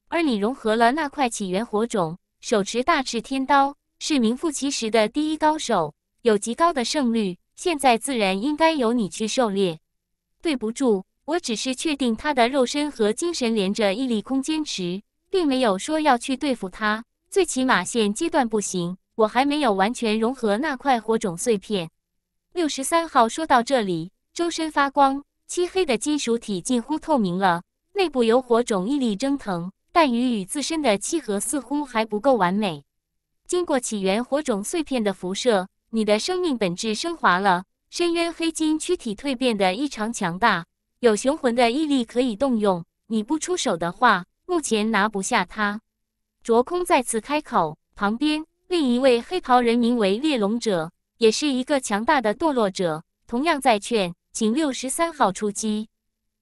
而你融合了那块起源火种，手持大赤天刀，是名副其实的第一高手，有极高的胜率。现在自然应该由你去狩猎。对不住。”我只是确定他的肉身和精神连着，毅力空间池，并没有说要去对付他。最起码现阶段不行，我还没有完全融合那块火种碎片。六十三号说到这里，周身发光，漆黑的金属体近乎透明了，内部有火种毅力蒸腾，但与与自身的契合似乎还不够完美。经过起源火种碎片的辐射，你的生命本质升华了，深渊黑金躯体蜕变的异常强大。有雄浑的毅力可以动用，你不出手的话，目前拿不下他。卓空再次开口，旁边另一位黑袍人名为猎龙者，也是一个强大的堕落者，同样在劝，请六十三号出击。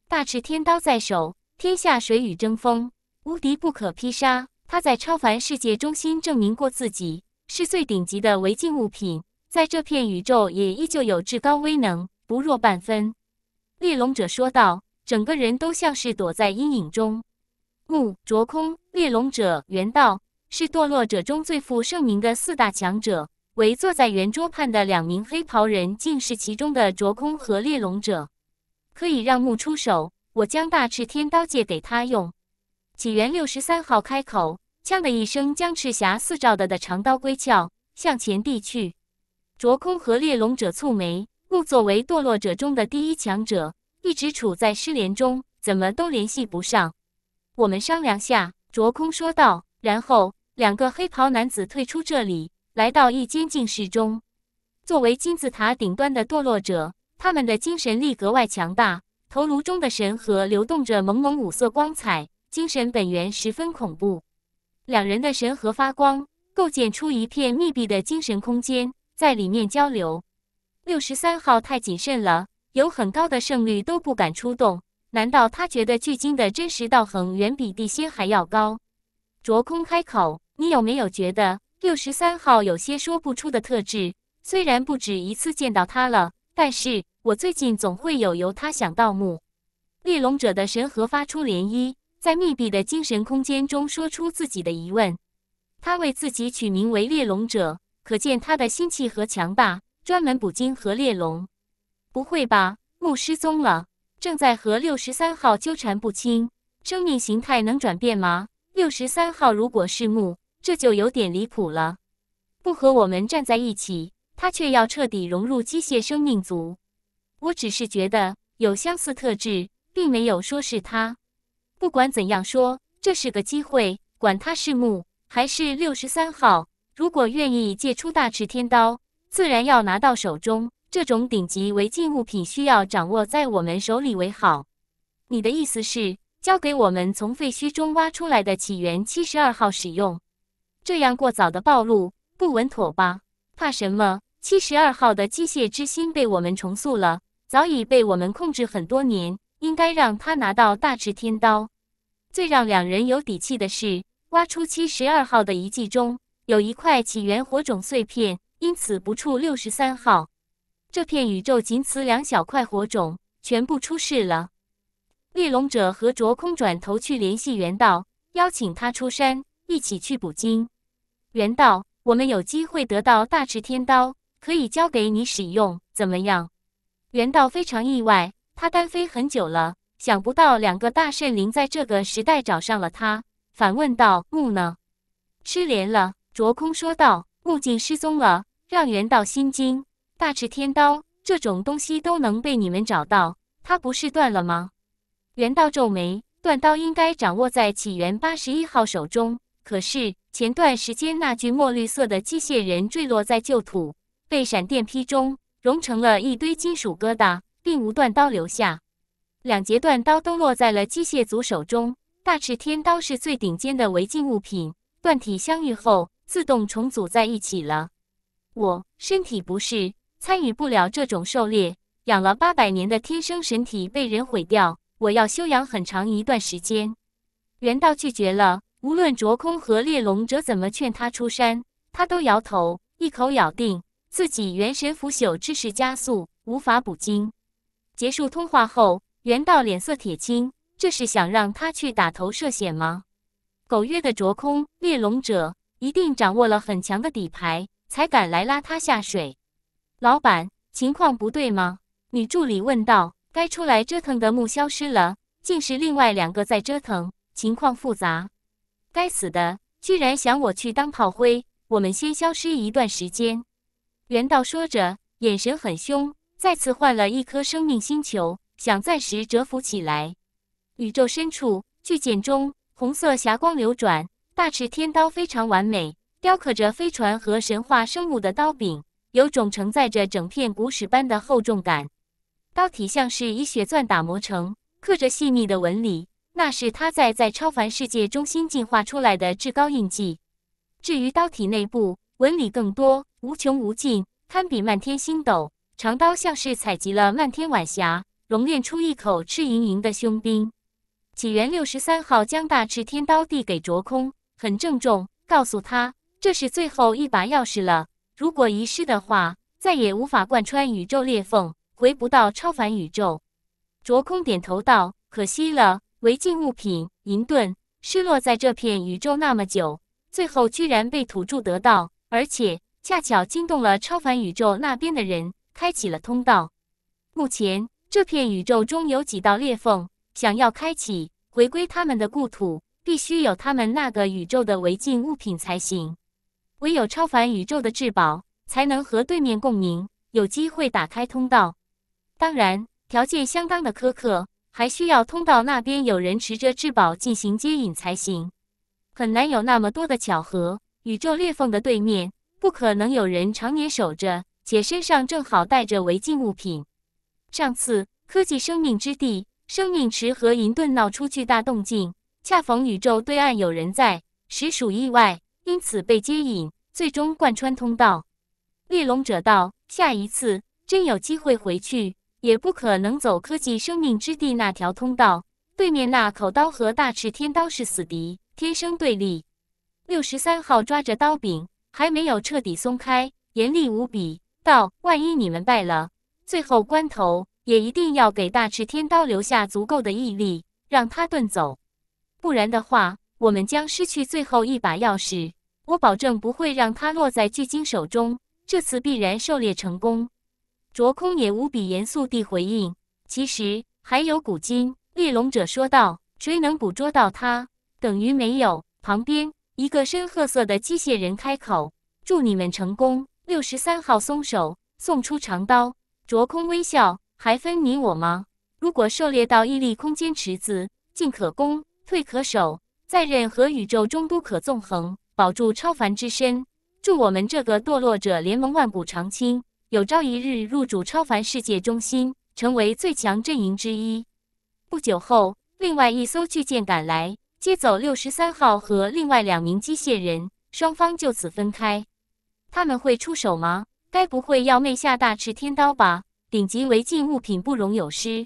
大赤天刀在手，天下谁与争锋？无敌不可劈杀。他在超凡世界中心证明过自己是最顶级的违禁物品，在这片宇宙也依旧有至高威能，不弱半分。猎龙者说道，整个人都像是躲在阴影中。木卓空，猎龙者原道是堕落者中最负盛名的四大强者。围坐在圆桌畔的两名黑袍人，竟是其中的卓空和猎龙者。可以让木出手，我将大赤天刀借给他用。起源六十三号开口，锵的一声将赤霞四兆的的长刀归鞘，向前递去。卓空和猎龙者蹙眉。木作为堕落者中的第一强者，一直处在失联中，怎么都联系不上。我们商量下，卓空说道。然后，两个黑袍男子退出这里，来到一间静室中。作为金字塔顶端的堕落者，他们的精神力格外强大，头颅中的神核流动着朦胧五色光彩，精神本源十分恐怖。两人的神核发光，构建出一片密闭的精神空间，在里面交流。六十三号太谨慎了，有很高的胜率都不敢出动。难道他觉得巨鲸的真实道行远比地仙还要高？卓空开口：“你有没有觉得六十三号有些说不出的特质？虽然不止一次见到他了，但是我最近总会有由他想盗墓。”猎龙者的神核发出涟漪，在密闭的精神空间中说出自己的疑问。他为自己取名为猎龙者，可见他的心气和强大。专门捕鲸和猎龙，不会吧？木失踪了，正在和六十三号纠缠不清。生命形态能转变吗？六十三号如果是木，这就有点离谱了。不和我们站在一起，他却要彻底融入机械生命族。我只是觉得有相似特质，并没有说是他。不管怎样说，这是个机会。管他是木还是六十三号，如果愿意借出大赤天刀。自然要拿到手中，这种顶级违禁物品需要掌握在我们手里为好。你的意思是交给我们从废墟中挖出来的起源七十二号使用？这样过早的暴露不稳妥吧？怕什么？七十二号的机械之心被我们重塑了，早已被我们控制很多年。应该让他拿到大持天刀。最让两人有底气的是，挖出七十二号的遗迹中有一块起源火种碎片。因此，不处六十三号这片宇宙仅此两小块火种全部出世了。猎龙者和卓空转头去联系袁道，邀请他出山一起去捕鲸。袁道，我们有机会得到大池天刀，可以交给你使用，怎么样？袁道非常意外，他单飞很久了，想不到两个大圣灵在这个时代找上了他，反问道：“木呢？失联了。”卓空说道：“木竟失踪了。”让人道心惊，大赤天刀这种东西都能被你们找到，它不是断了吗？袁道皱眉，断刀应该掌握在起源八十一号手中。可是前段时间那具墨绿色的机械人坠落在旧土，被闪电劈中，融成了一堆金属疙瘩，并无断刀留下。两截断刀都落在了机械族手中。大赤天刀是最顶尖的违禁物品，断体相遇后自动重组在一起了。我身体不适，参与不了这种狩猎。养了八百年的天生神体被人毁掉，我要休养很长一段时间。原道拒绝了，无论卓空和猎龙者怎么劝他出山，他都摇头，一口咬定自己元神腐朽之势加速，无法补精。结束通话后，原道脸色铁青，这是想让他去打头涉险吗？狗月的卓空猎龙者一定掌握了很强的底牌。才敢来拉他下水，老板，情况不对吗？女助理问道。该出来折腾的木消失了，竟是另外两个在折腾，情况复杂。该死的，居然想我去当炮灰！我们先消失一段时间。原道说着，眼神很凶，再次换了一颗生命星球，想暂时蛰伏起来。宇宙深处，巨剑中，红色霞光流转，大赤天刀非常完美。雕刻着飞船和神话生物的刀柄，有种承载着整片古史般的厚重感。刀体像是以血钻打磨成，刻着细腻的纹理，那是它在在超凡世界中心进化出来的至高印记。至于刀体内部，纹理更多，无穷无尽，堪比漫天星斗。长刀像是采集了漫天晚霞，熔炼出一口赤莹莹的凶兵。起源六十三号将大赤天刀递给卓空，很郑重，告诉他。这是最后一把钥匙了，如果遗失的话，再也无法贯穿宇宙裂缝，回不到超凡宇宙。卓空点头道：“可惜了，违禁物品银盾，失落在这片宇宙那么久，最后居然被土著得到，而且恰巧惊动了超凡宇宙那边的人，开启了通道。目前这片宇宙中有几道裂缝，想要开启，回归他们的故土，必须有他们那个宇宙的违禁物品才行。”唯有超凡宇宙的至宝，才能和对面共鸣，有机会打开通道。当然，条件相当的苛刻，还需要通道那边有人持着至宝进行接引才行。很难有那么多的巧合，宇宙裂缝的对面不可能有人常年守着，且身上正好带着违禁物品。上次科技生命之地、生命池和银盾闹出巨大动静，恰逢宇宙对岸有人在，实属意外。因此被接引，最终贯穿通道。猎龙者道，下一次真有机会回去，也不可能走科技生命之地那条通道。对面那口刀和大赤天刀是死敌，天生对立。六十三号抓着刀柄，还没有彻底松开，严厉无比道：“万一你们败了，最后关头也一定要给大赤天刀留下足够的毅力，让他遁走。不然的话，我们将失去最后一把钥匙。”我保证不会让它落在巨鲸手中，这次必然狩猎成功。卓空也无比严肃地回应。其实还有古今猎龙者说道：“谁能捕捉到它，等于没有。”旁边一个深褐色的机械人开口：“祝你们成功。”六十三号松手，送出长刀。卓空微笑：“还分你我吗？如果狩猎到毅力空间池子，进可攻，退可守，在任何宇宙中都可纵横。”保住超凡之身，祝我们这个堕落者联盟万古长青，有朝一日入主超凡世界中心，成为最强阵营之一。不久后，另外一艘巨舰赶来，接走六十三号和另外两名机械人，双方就此分开。他们会出手吗？该不会要魅下大赤天刀吧？顶级违禁物品不容有失。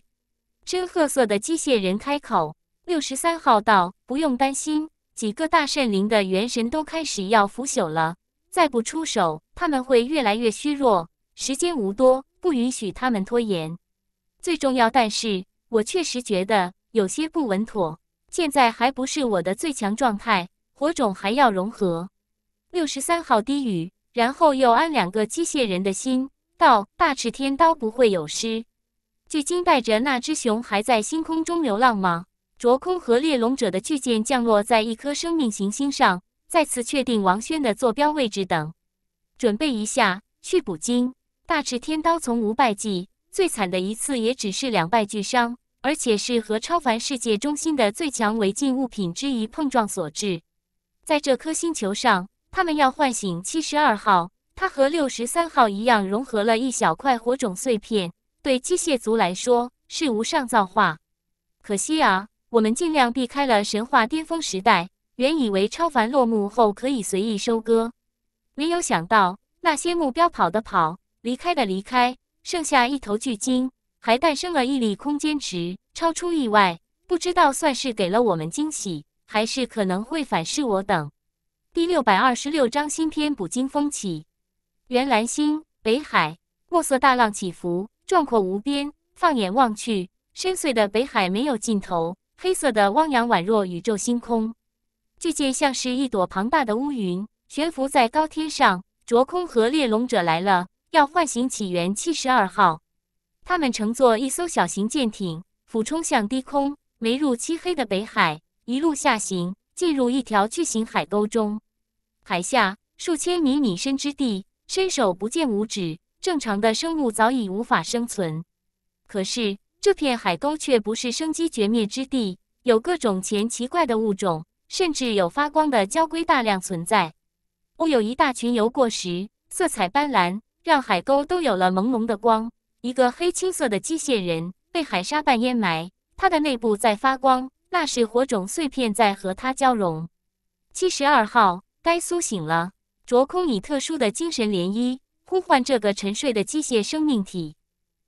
深褐色的机械人开口：“六十三号道，不用担心。”几个大圣灵的元神都开始要腐朽了，再不出手，他们会越来越虚弱，时间无多，不允许他们拖延。最重要，但是我确实觉得有些不稳妥。现在还不是我的最强状态，火种还要融合。六十三号低语，然后又安两个机械人的心，道大赤天刀不会有失。巨鲸带着那只熊还在星空中流浪吗？着空和猎龙者的巨剑降落在一颗生命行星上，再次确定王轩的坐标位置等，准备一下去捕鲸。大赤天刀从无败绩，最惨的一次也只是两败俱伤，而且是和超凡世界中心的最强违禁物品之一碰撞所致。在这颗星球上，他们要唤醒七十二号，它和六十三号一样融合了一小块火种碎片，对机械族来说是无上造化。可惜啊。我们尽量避开了神话巅峰时代，原以为超凡落幕后可以随意收割，没有想到那些目标跑的跑，离开的离开，剩下一头巨鲸，还诞生了一粒空间池，超出意外，不知道算是给了我们惊喜，还是可能会反噬我等。第六百二十六章新篇捕鲸风起，袁蓝星北海，墨色大浪起伏，壮阔无边，放眼望去，深邃的北海没有尽头。黑色的汪洋宛若宇宙星空，巨舰像是一朵庞大的乌云，悬浮在高天上。卓空和猎龙者来了，要唤醒起源七十二号。他们乘坐一艘小型舰艇，俯冲向低空，没入漆黑的北海，一路下行，进入一条巨型海沟中。海下数千米米深之地，伸手不见五指，正常的生物早已无法生存。可是。这片海沟却不是生机绝灭之地，有各种前奇怪的物种，甚至有发光的礁龟大量存在。我有一大群游过时，色彩斑斓，让海沟都有了朦胧的光。一个黑青色的机械人被海沙半掩埋，它的内部在发光，那是火种碎片在和它交融。七十二号，该苏醒了。卓空以特殊的精神涟漪呼唤这个沉睡的机械生命体。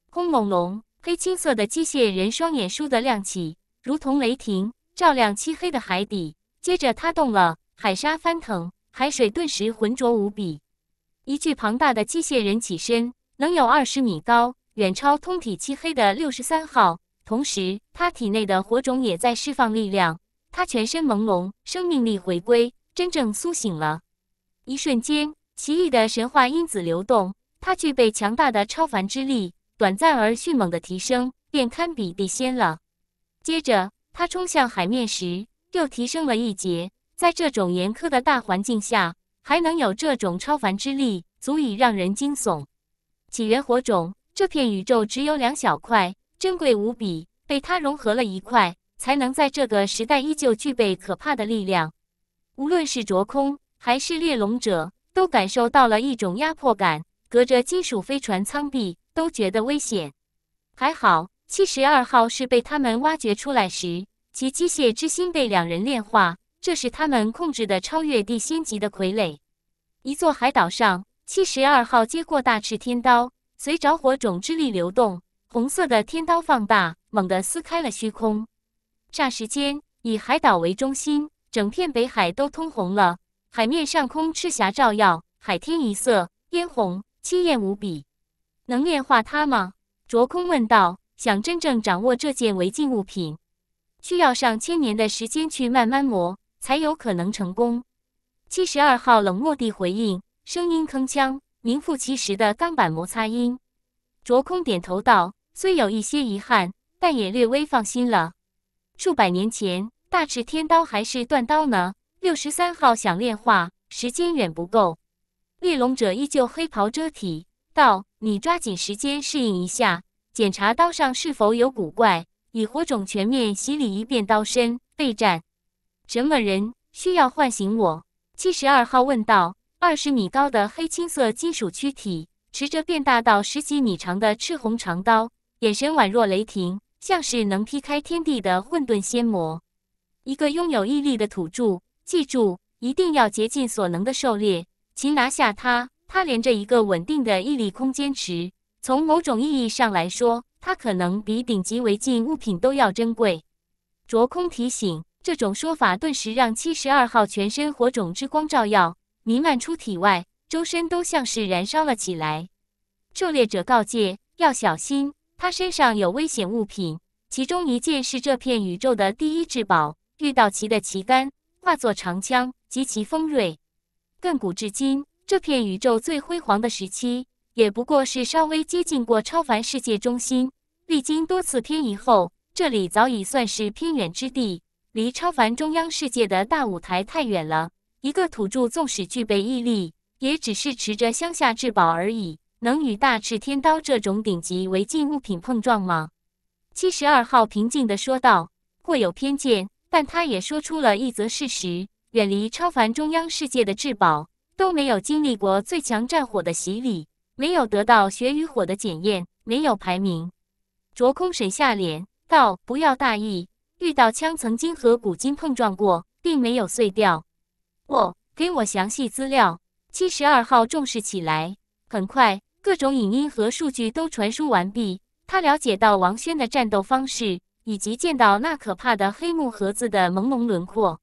轰隆隆。黑青色的机械人双眼倏地亮起，如同雷霆，照亮漆黑的海底。接着，它动了，海沙翻腾，海水顿时浑浊无比。一具庞大的机械人起身，能有二十米高，远超通体漆黑的六十三号。同时，他体内的火种也在释放力量，他全身朦胧，生命力回归，真正苏醒了。一瞬间，奇异的神话因子流动，他具备强大的超凡之力。短暂而迅猛的提升，便堪比地仙了。接着，他冲向海面时又提升了一截。在这种严苛的大环境下，还能有这种超凡之力，足以让人惊悚。起源火种，这片宇宙只有两小块，珍贵无比，被它融合了一块，才能在这个时代依旧具备可怕的力量。无论是卓空还是猎龙者，都感受到了一种压迫感，隔着金属飞船舱壁。都觉得危险，还好七十二号是被他们挖掘出来时，其机械之心被两人炼化，这是他们控制的超越地仙级的傀儡。一座海岛上，七十二号接过大赤天刀，随着火种之力流动，红色的天刀放大，猛地撕开了虚空。霎时间，以海岛为中心，整片北海都通红了，海面上空赤霞照耀，海天一色，嫣红，鲜艳无比。能炼化它吗？卓空问道。想真正掌握这件违禁物品，需要上千年的时间去慢慢磨，才有可能成功。七十二号冷漠地回应，声音铿锵，名副其实的钢板摩擦音。卓空点头道：“虽有一些遗憾，但也略微放心了。数百年前，大赤天刀还是断刀呢。”六十三号想炼化，时间远不够。猎龙者依旧黑袍遮体，道。你抓紧时间适应一下，检查刀上是否有古怪，以火种全面洗礼一遍刀身，备战。什么人需要唤醒我？七十二号问道。二十米高的黑青色金属躯体，持着变大到十几米长的赤红长刀，眼神宛若雷霆，像是能劈开天地的混沌仙魔。一个拥有毅力的土著，记住，一定要竭尽所能的狩猎，擒拿下他。它连着一个稳定的毅力空间池，从某种意义上来说，它可能比顶级违禁物品都要珍贵。卓空提醒，这种说法顿时让七十二号全身火种之光照耀，弥漫出体外，周身都像是燃烧了起来。狩猎者告诫，要小心，他身上有危险物品，其中一件是这片宇宙的第一至宝，遇到其的旗杆化作长枪，极其锋锐，亘古至今。这片宇宙最辉煌的时期，也不过是稍微接近过超凡世界中心。历经多次偏移后，这里早已算是偏远之地，离超凡中央世界的大舞台太远了。一个土著纵使具备毅力，也只是持着乡下至宝而已，能与大赤天刀这种顶级违禁物品碰撞吗？七十二号平静地说道。或有偏见，但他也说出了一则事实：远离超凡中央世界的至宝。都没有经历过最强战火的洗礼，没有得到血与火的检验，没有排名。卓空神下脸道：“不要大意，遇到枪曾经和古今碰撞过，并没有碎掉。我给我详细资料，七十二号重视起来。”很快，各种影音和数据都传输完毕。他了解到王轩的战斗方式，以及见到那可怕的黑木盒子的朦胧轮廓。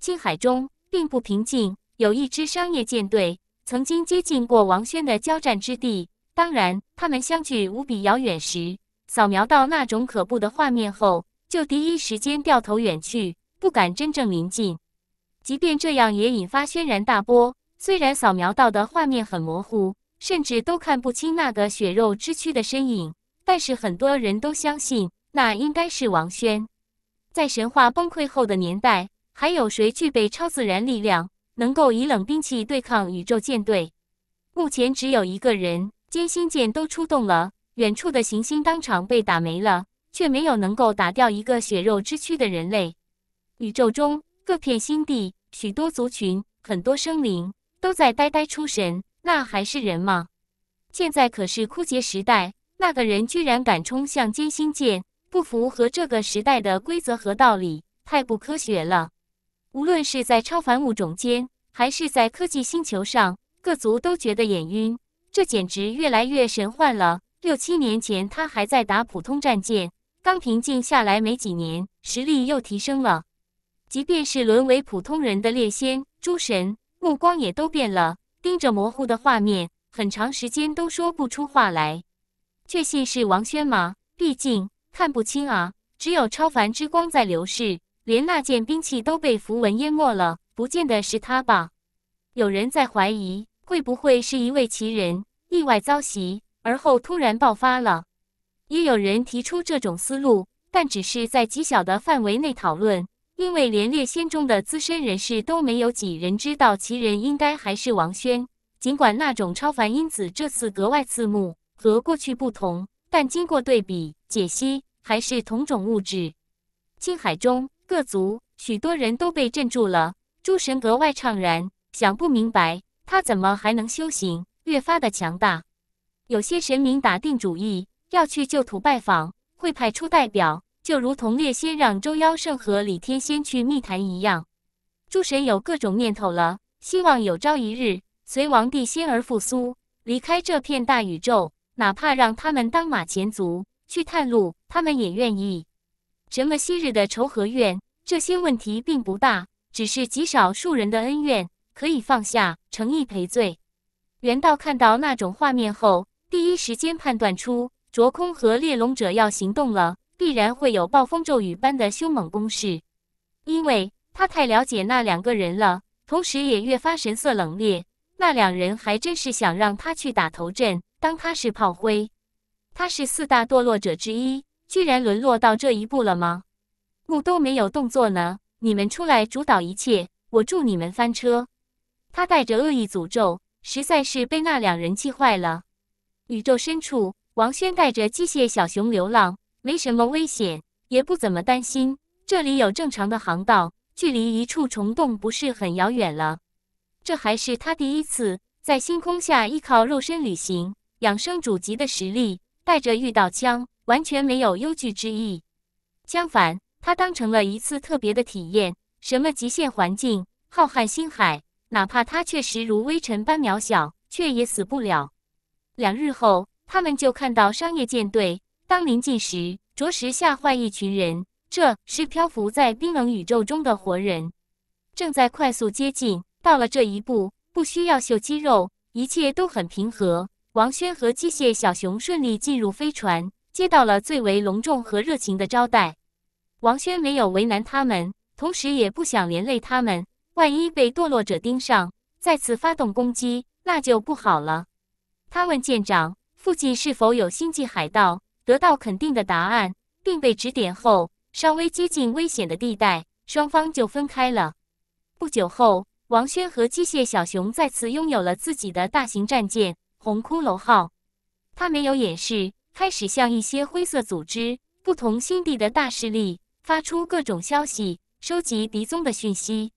青海中并不平静。有一支商业舰队曾经接近过王轩的交战之地，当然，他们相距无比遥远时，扫描到那种可怖的画面后，就第一时间掉头远去，不敢真正临近。即便这样，也引发轩然大波。虽然扫描到的画面很模糊，甚至都看不清那个血肉之躯的身影，但是很多人都相信，那应该是王轩。在神话崩溃后的年代，还有谁具备超自然力量？能够以冷兵器对抗宇宙舰队，目前只有一个人。歼星舰都出动了，远处的行星当场被打没了，却没有能够打掉一个血肉之躯的人类。宇宙中各片星地，许多族群，很多生灵都在呆呆出神。那还是人吗？现在可是枯竭时代，那个人居然敢冲向歼星舰，不符合这个时代的规则和道理，太不科学了。无论是在超凡物种间，还是在科技星球上，各族都觉得眼晕。这简直越来越神幻了。六七年前他还在打普通战舰，刚平静下来没几年，实力又提升了。即便是沦为普通人的烈仙、诸神，目光也都变了，盯着模糊的画面，很长时间都说不出话来。确信是王轩吗？毕竟看不清啊，只有超凡之光在流逝。连那件兵器都被符文淹没了，不见得是他吧？有人在怀疑，会不会是一位奇人意外遭袭，而后突然爆发了？也有人提出这种思路，但只是在极小的范围内讨论，因为连列仙中的资深人士都没有几人知道奇人应该还是王轩。尽管那种超凡因子这次格外刺目，和过去不同，但经过对比解析，还是同种物质。青海中。各族许多人都被镇住了，诸神格外怅然，想不明白他怎么还能修行，越发的强大。有些神明打定主意要去旧土拜访，会派出代表，就如同列仙让周妖圣和李天仙去密谈一样。诸神有各种念头了，希望有朝一日随王帝仙儿复苏，离开这片大宇宙，哪怕让他们当马前卒去探路，他们也愿意。什么昔日的仇和怨，这些问题并不大，只是极少数人的恩怨，可以放下，诚意赔罪。袁道看到那种画面后，第一时间判断出卓空和猎龙者要行动了，必然会有暴风骤雨般的凶猛攻势，因为他太了解那两个人了，同时也越发神色冷冽。那两人还真是想让他去打头阵，当他是炮灰。他是四大堕落者之一。居然沦落到这一步了吗？木都没有动作呢，你们出来主导一切！我祝你们翻车！他带着恶意诅咒，实在是被那两人气坏了。宇宙深处，王轩带着机械小熊流浪，没什么危险，也不怎么担心。这里有正常的航道，距离一处虫洞不是很遥远了。这还是他第一次在星空下依靠肉身旅行。养生主级的实力，带着遇到枪。完全没有忧惧之意，相反，他当成了一次特别的体验。什么极限环境、浩瀚星海，哪怕他确实如微尘般渺小，却也死不了。两日后，他们就看到商业舰队。当临近时，着实吓坏一群人。这是漂浮在冰冷宇宙中的活人，正在快速接近。到了这一步，不需要秀肌肉，一切都很平和。王轩和机械小熊顺利进入飞船。接到了最为隆重和热情的招待，王轩没有为难他们，同时也不想连累他们。万一被堕落者盯上，再次发动攻击，那就不好了。他问舰长附近是否有星际海盗，得到肯定的答案，并被指点后，稍微接近危险的地带，双方就分开了。不久后，王轩和机械小熊再次拥有了自己的大型战舰“红骷髅号”，他没有掩饰。开始向一些灰色组织、不同心地的大势力发出各种消息，收集敌踪的讯息。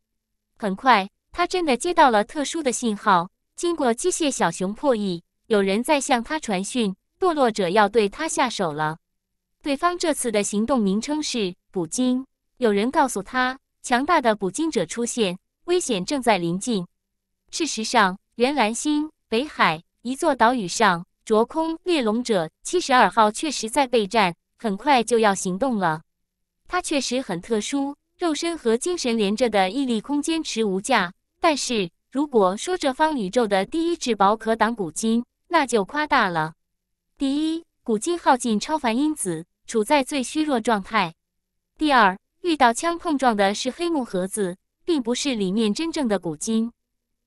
很快，他真的接到了特殊的信号。经过机械小熊破译，有人在向他传讯：堕落者要对他下手了。对方这次的行动名称是“捕鲸”。有人告诉他，强大的捕鲸者出现，危险正在临近。事实上，原蓝星北海一座岛屿上。着空猎龙者七十二号确实在备战，很快就要行动了。他确实很特殊，肉身和精神连着的毅力空间持无价。但是如果说这方宇宙的第一至宝可挡古今，那就夸大了。第一，古今耗尽超凡因子，处在最虚弱状态。第二，遇到枪碰撞的是黑木盒子，并不是里面真正的古今。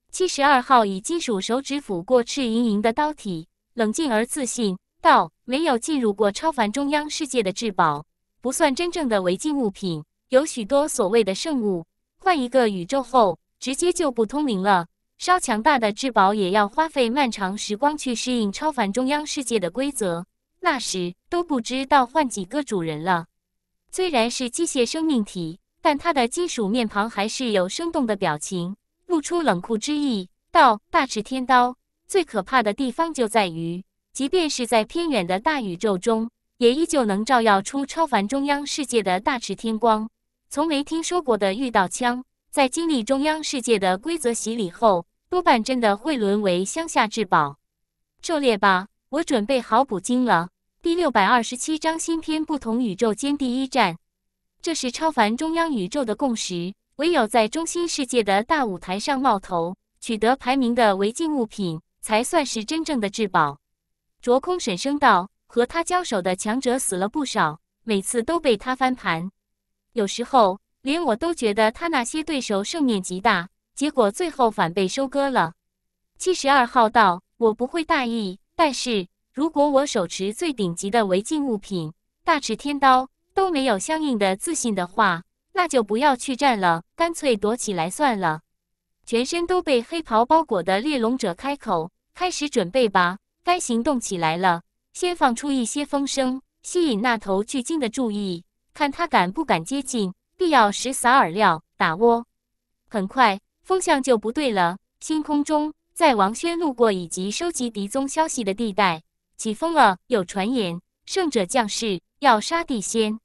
七十二号以金属手指抚过赤莹莹的刀体。冷静而自信道：“没有进入过超凡中央世界的至宝，不算真正的违禁物品。有许多所谓的圣物，换一个宇宙后，直接就不通灵了。稍强大的至宝，也要花费漫长时光去适应超凡中央世界的规则。那时都不知道换几个主人了。虽然是机械生命体，但它的金属面庞还是有生动的表情，露出冷酷之意。道大赤天刀。”最可怕的地方就在于，即便是在偏远的大宇宙中，也依旧能照耀出超凡中央世界的大池天光。从没听说过的遇到枪，在经历中央世界的规则洗礼后，多半真的会沦为乡下至宝。狩猎吧，我准备好捕鲸了。第六百二十七章新篇，不同宇宙间第一战。这是超凡中央宇宙的共识，唯有在中心世界的大舞台上冒头，取得排名的违禁物品。才算是真正的至宝，卓空沈声道：“和他交手的强者死了不少，每次都被他翻盘。有时候连我都觉得他那些对手胜面极大，结果最后反被收割了。”七十二号道：“我不会大意，但是如果我手持最顶级的违禁物品，大持天刀都没有相应的自信的话，那就不要去战了，干脆躲起来算了。”全身都被黑袍包裹的猎龙者开口：“开始准备吧，该行动起来了。先放出一些风声，吸引那头巨鲸的注意，看他敢不敢接近。必要时撒饵料打窝。很快，风向就不对了。星空中，在王轩路过以及收集敌踪消息的地带，起风了。有传言，圣者将士要杀地仙。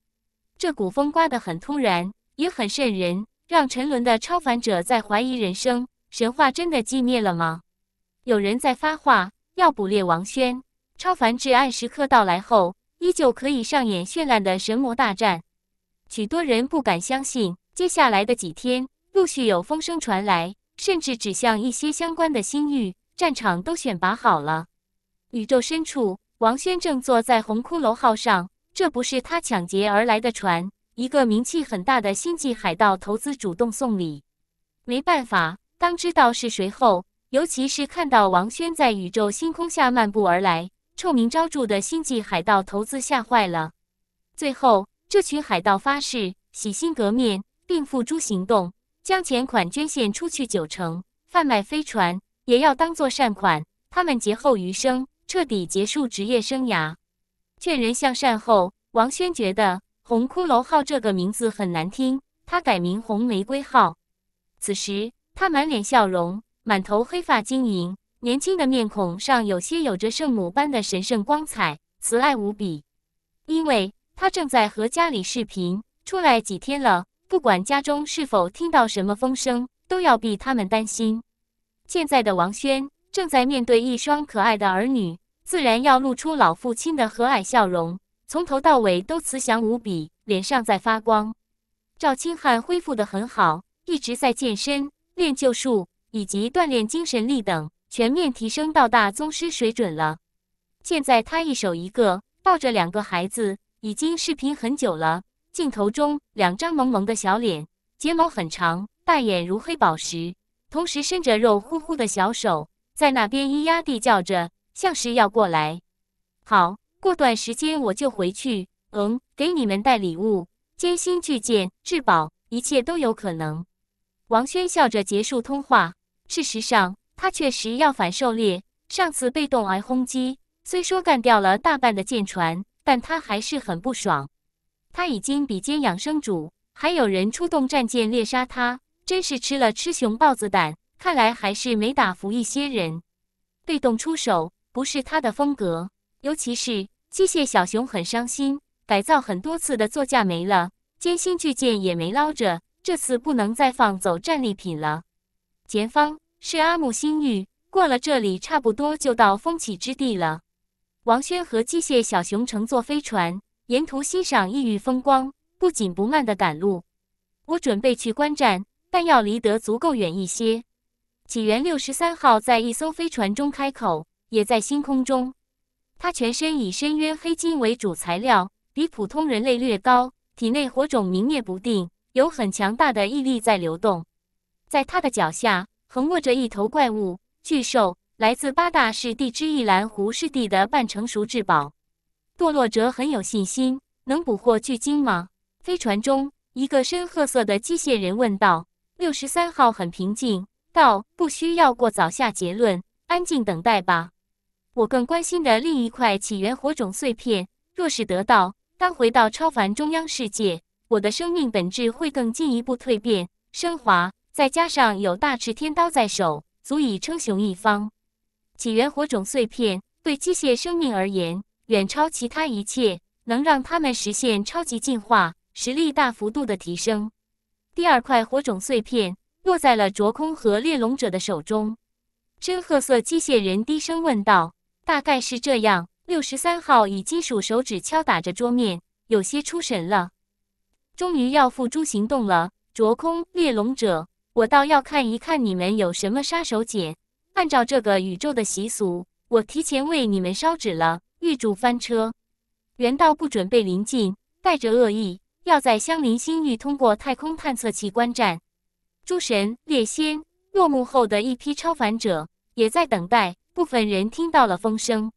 这股风刮得很突然，也很瘆人。”让沉沦的超凡者在怀疑人生，神话真的寂灭了吗？有人在发话，要捕猎王轩。超凡至暗时刻到来后，依旧可以上演绚烂的神魔大战。许多人不敢相信，接下来的几天陆续有风声传来，甚至指向一些相关的星域战场都选拔好了。宇宙深处，王轩正坐在红骷髅号上，这不是他抢劫而来的船。一个名气很大的星际海盗投资主动送礼，没办法。当知道是谁后，尤其是看到王轩在宇宙星空下漫步而来，臭名昭著的星际海盗投资吓坏了。最后，这群海盗发誓洗心革面，并付诸行动，将钱款捐献出去九成，贩卖飞船也要当做善款。他们劫后余生，彻底结束职业生涯。劝人向善后，王轩觉得。红骷髅号这个名字很难听，他改名红玫瑰号。此时他满脸笑容，满头黑发晶莹，年轻的面孔上有些有着圣母般的神圣光彩，慈爱无比。因为他正在和家里视频，出来几天了，不管家中是否听到什么风声，都要避他们担心。现在的王轩正在面对一双可爱的儿女，自然要露出老父亲的和蔼笑容。从头到尾都慈祥无比，脸上在发光。赵清汉恢复得很好，一直在健身、练旧术以及锻炼精神力等，全面提升到大宗师水准了。现在他一手一个抱着两个孩子，已经视频很久了。镜头中两张萌萌的小脸，睫毛很长，大眼如黑宝石，同时伸着肉乎乎的小手，在那边咿呀地叫着，像是要过来。好。过段时间我就回去，嗯，给你们带礼物。艰辛巨舰、至宝，一切都有可能。王轩笑着结束通话。事实上，他确实要反狩猎。上次被动挨轰击，虽说干掉了大半的舰船，但他还是很不爽。他已经比肩养生主，还有人出动战舰猎杀他，真是吃了吃熊豹子胆。看来还是没打服一些人。被动出手不是他的风格，尤其是。机械小熊很伤心，改造很多次的座驾没了，艰辛巨舰也没捞着，这次不能再放走战利品了。前方是阿木星域，过了这里差不多就到风起之地了。王轩和机械小熊乘坐飞船，沿途欣赏异域风光，不紧不慢的赶路。我准备去观战，但要离得足够远一些。起源六十三号在一艘飞船中开口，也在星空中。他全身以深渊黑金为主材料，比普通人类略高，体内火种明灭不定，有很强大的毅力在流动。在他的脚下横卧着一头怪物巨兽，来自八大氏地之一蓝湖世地的半成熟至宝。堕落者很有信心，能捕获巨鲸吗？飞船中一个深褐色的机械人问道。六十三号很平静道：“不需要过早下结论，安静等待吧。”我更关心的另一块起源火种碎片，若是得到，当回到超凡中央世界，我的生命本质会更进一步蜕变升华。再加上有大赤天刀在手，足以称雄一方。起源火种碎片对机械生命而言，远超其他一切，能让他们实现超级进化，实力大幅度的提升。第二块火种碎片落在了卓空和猎龙者的手中。深褐色机械人低声问道。大概是这样。六十三号以金属手指敲打着桌面，有些出神了。终于要付诸行动了，卓空猎龙者，我倒要看一看你们有什么杀手锏。按照这个宇宙的习俗，我提前为你们烧纸了，预祝翻车。原道不准备临近，带着恶意，要在相邻星域通过太空探测器观战。诸神、猎仙、落幕后的一批超凡者也在等待。部分人听到了风声，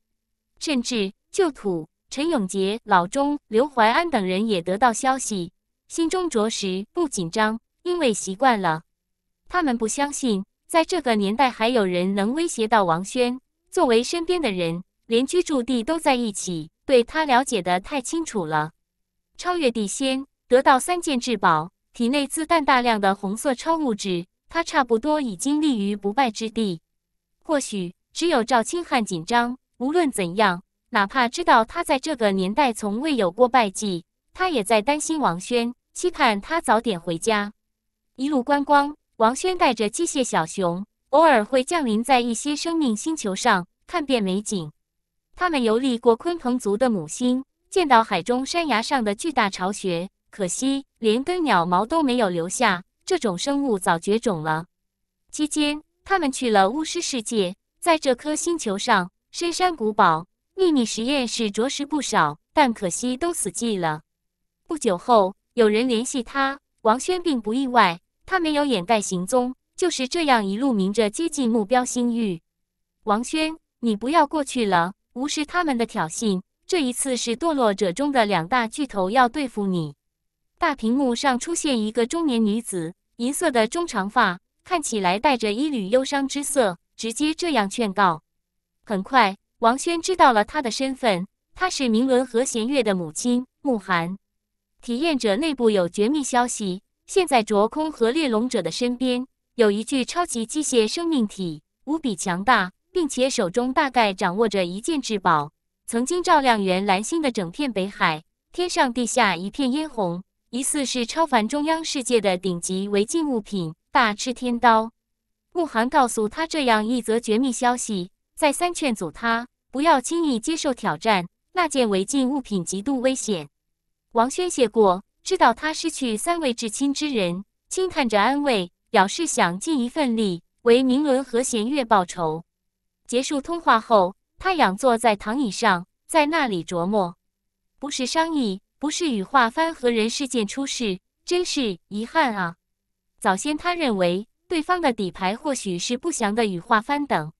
甚至旧土陈永杰、老钟、刘怀安等人也得到消息，心中着实不紧张，因为习惯了。他们不相信，在这个年代还有人能威胁到王轩。作为身边的人，连居住地都在一起，对他了解的太清楚了。超越地仙，得到三件至宝，体内自带大量的红色超物质，他差不多已经立于不败之地。或许。只有赵清汉紧张。无论怎样，哪怕知道他在这个年代从未有过败绩，他也在担心王轩，期盼他早点回家。一路观光，王轩带着机械小熊，偶尔会降临在一些生命星球上，看遍美景。他们游历过鲲鹏族的母星，见到海中山崖上的巨大巢穴，可惜连根鸟毛都没有留下，这种生物早绝种了。期间，他们去了巫师世界。在这颗星球上，深山古堡、秘密实验室着实不少，但可惜都死寂了。不久后，有人联系他，王轩并不意外，他没有掩盖行踪，就是这样一路明着接近目标星域。王轩，你不要过去了，无视他们的挑衅。这一次是堕落者中的两大巨头要对付你。大屏幕上出现一个中年女子，银色的中长发，看起来带着一缕忧伤之色。直接这样劝告。很快，王轩知道了他的身份，他是明伦和弦月的母亲慕寒。体验者内部有绝密消息，现在卓空和猎龙者的身边有一具超级机械生命体，无比强大，并且手中大概掌握着一件至宝，曾经照亮原蓝星的整片北海，天上地下一片嫣红，疑似是超凡中央世界的顶级违禁物品——大吃天刀。慕寒告诉他这样一则绝密消息，再三劝阻他不要轻易接受挑战。那件违禁物品极度危险。王轩谢过，知道他失去三位至亲之人，轻叹着安慰，表示想尽一份力为明伦和弦月报仇。结束通话后，他仰坐在躺椅上，在那里琢磨：不是商议，不是羽化翻和人事件出事，真是遗憾啊！早先他认为。对方的底牌或许是不祥的羽化幡等，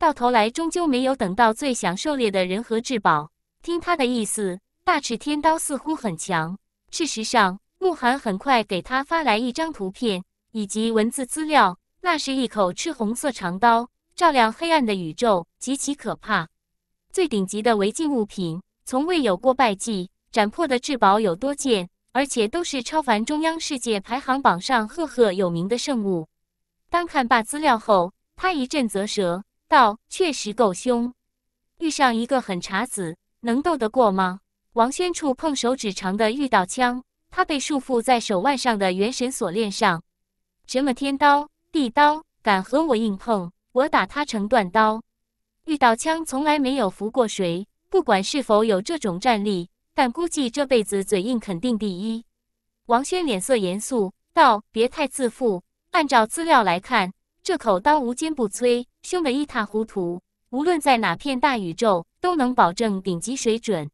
到头来终究没有等到最想狩猎的人和至宝。听他的意思，大赤天刀似乎很强。事实上，慕寒很快给他发来一张图片以及文字资料，那是一口赤红色长刀，照亮黑暗的宇宙，极其可怕。最顶级的违禁物品，从未有过败绩，斩破的至宝有多件，而且都是超凡中央世界排行榜上赫赫有名的圣物。当看罢资料后，他一阵啧舌，道：“确实够凶，遇上一个狠茬子，能斗得过吗？”王轩触碰手指长的御道枪，他被束缚在手腕上的元神锁链上。什么天刀地刀，敢和我硬碰？我打他成断刀。御道枪从来没有服过谁，不管是否有这种战力，但估计这辈子嘴硬肯定第一。王轩脸色严肃道：“别太自负。”按照资料来看，这口当无坚不摧，凶得一塌糊涂，无论在哪片大宇宙都能保证顶级水准。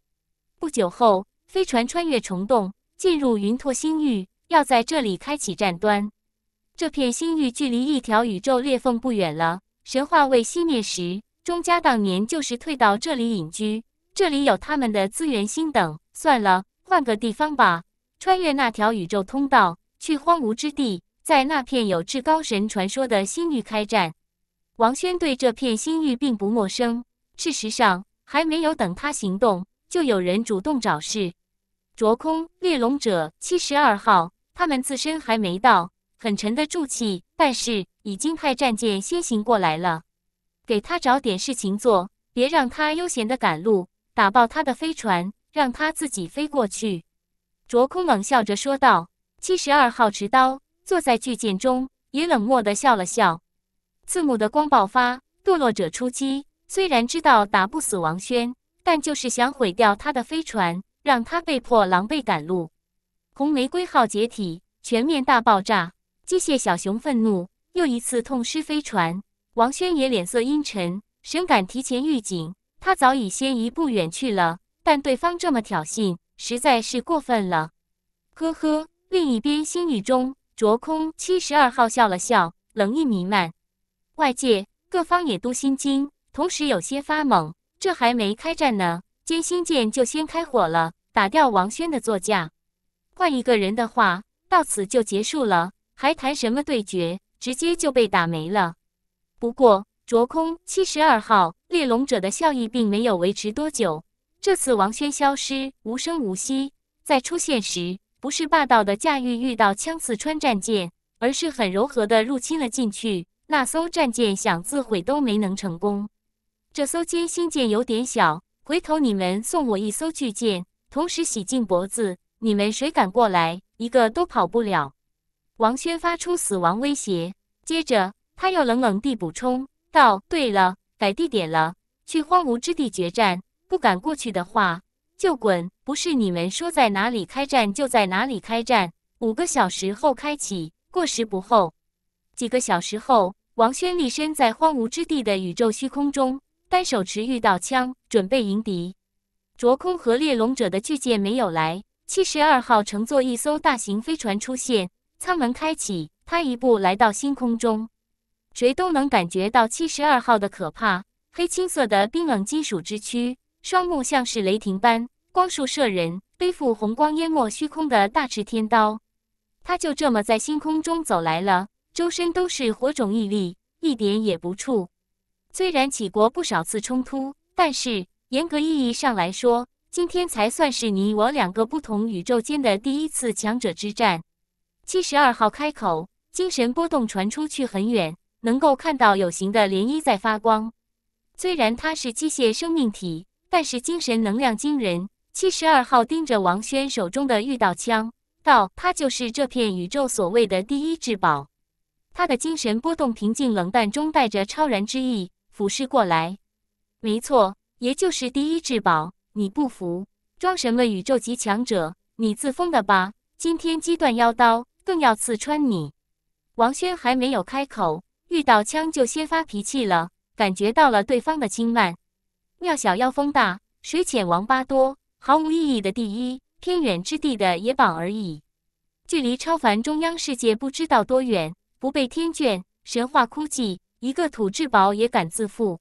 不久后，飞船穿越虫洞，进入云拓星域，要在这里开启战端。这片星域距离一条宇宙裂缝不远了。神话未熄灭时，钟家当年就是退到这里隐居。这里有他们的资源星等。算了，换个地方吧。穿越那条宇宙通道，去荒芜之地。在那片有至高神传说的星域开战，王轩对这片星域并不陌生。事实上，还没有等他行动，就有人主动找事。卓空，猎龙者七十二号，他们自身还没到，很沉得住气，但是已经派战舰先行过来了。给他找点事情做，别让他悠闲的赶路，打爆他的飞船，让他自己飞过去。卓空冷笑着说道：“七十二号，持刀。”坐在巨剑中，也冷漠地笑了笑。刺目的光爆发，堕落者出击。虽然知道打不死王轩，但就是想毁掉他的飞船，让他被迫狼狈赶路。红玫瑰号解体，全面大爆炸。机械小熊愤怒，又一次痛失飞船。王轩也脸色阴沉，神感提前预警，他早已先一步远去了。但对方这么挑衅，实在是过分了。呵呵，另一边星域中。卓空七十二号笑了笑，冷意弥漫。外界各方也都心惊，同时有些发懵。这还没开战呢，歼星舰就先开火了，打掉王轩的座驾。换一个人的话，到此就结束了，还谈什么对决？直接就被打没了。不过，卓空七十二号猎龙者的笑意并没有维持多久。这次王轩消失，无声无息，在出现时。不是霸道的驾驭遇到枪刺穿战舰，而是很柔和的入侵了进去。那艘战舰想自毁都没能成功。这艘歼星舰有点小，回头你们送我一艘巨舰，同时洗净脖子。你们谁敢过来，一个都跑不了。王轩发出死亡威胁，接着他又冷冷地补充道：“对了，改地点了，去荒芜之地决战。不敢过去的话。”就滚！不是你们说在哪里开战就在哪里开战。五个小时后开启，过时不候。几个小时后，王轩立身在荒芜之地的宇宙虚空中，单手持玉道枪，准备迎敌。卓空和猎龙者的巨剑没有来。七十二号乘坐一艘大型飞船出现，舱门开启，他一步来到星空中。谁都能感觉到七十二号的可怕，黑青色的冰冷金属之躯。双目像是雷霆般光束射人，背负红光淹没虚空的大持天刀，他就这么在星空中走来了，周身都是火种毅力，一点也不怵。虽然起过不少次冲突，但是严格意义上来说，今天才算是你我两个不同宇宙间的第一次强者之战。七十二号开口，精神波动传出去很远，能够看到有形的涟漪在发光。虽然他是机械生命体。但是精神能量惊人，七十二号盯着王轩手中的御道枪，道：“他就是这片宇宙所谓的第一至宝。”他的精神波动平静冷淡中带着超然之意，俯视过来。没错，也就是第一至宝。你不服，装什么宇宙级强者？你自封的吧！今天击断妖刀，更要刺穿你！王轩还没有开口，遇到枪就先发脾气了，感觉到了对方的轻慢。庙小妖风大，水浅王八多，毫无意义的第一，偏远之地的野榜而已。距离超凡中央世界不知道多远，不被天眷，神话枯寂，一个土质宝也敢自负。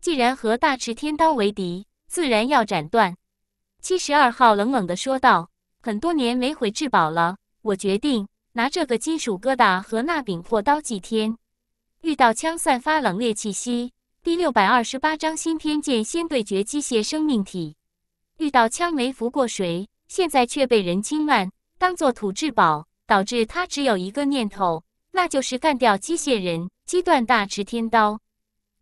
既然和大池天刀为敌，自然要斩断。七十二号冷冷的说道：“很多年没毁至宝了，我决定拿这个金属疙瘩和那柄破刀祭天。”遇到枪，散发冷冽气息。第六百二十八章新天剑先对决机械生命体，遇到枪没服过谁，现在却被人轻慢，当做土质宝，导致他只有一个念头，那就是干掉机械人，击断大持天刀。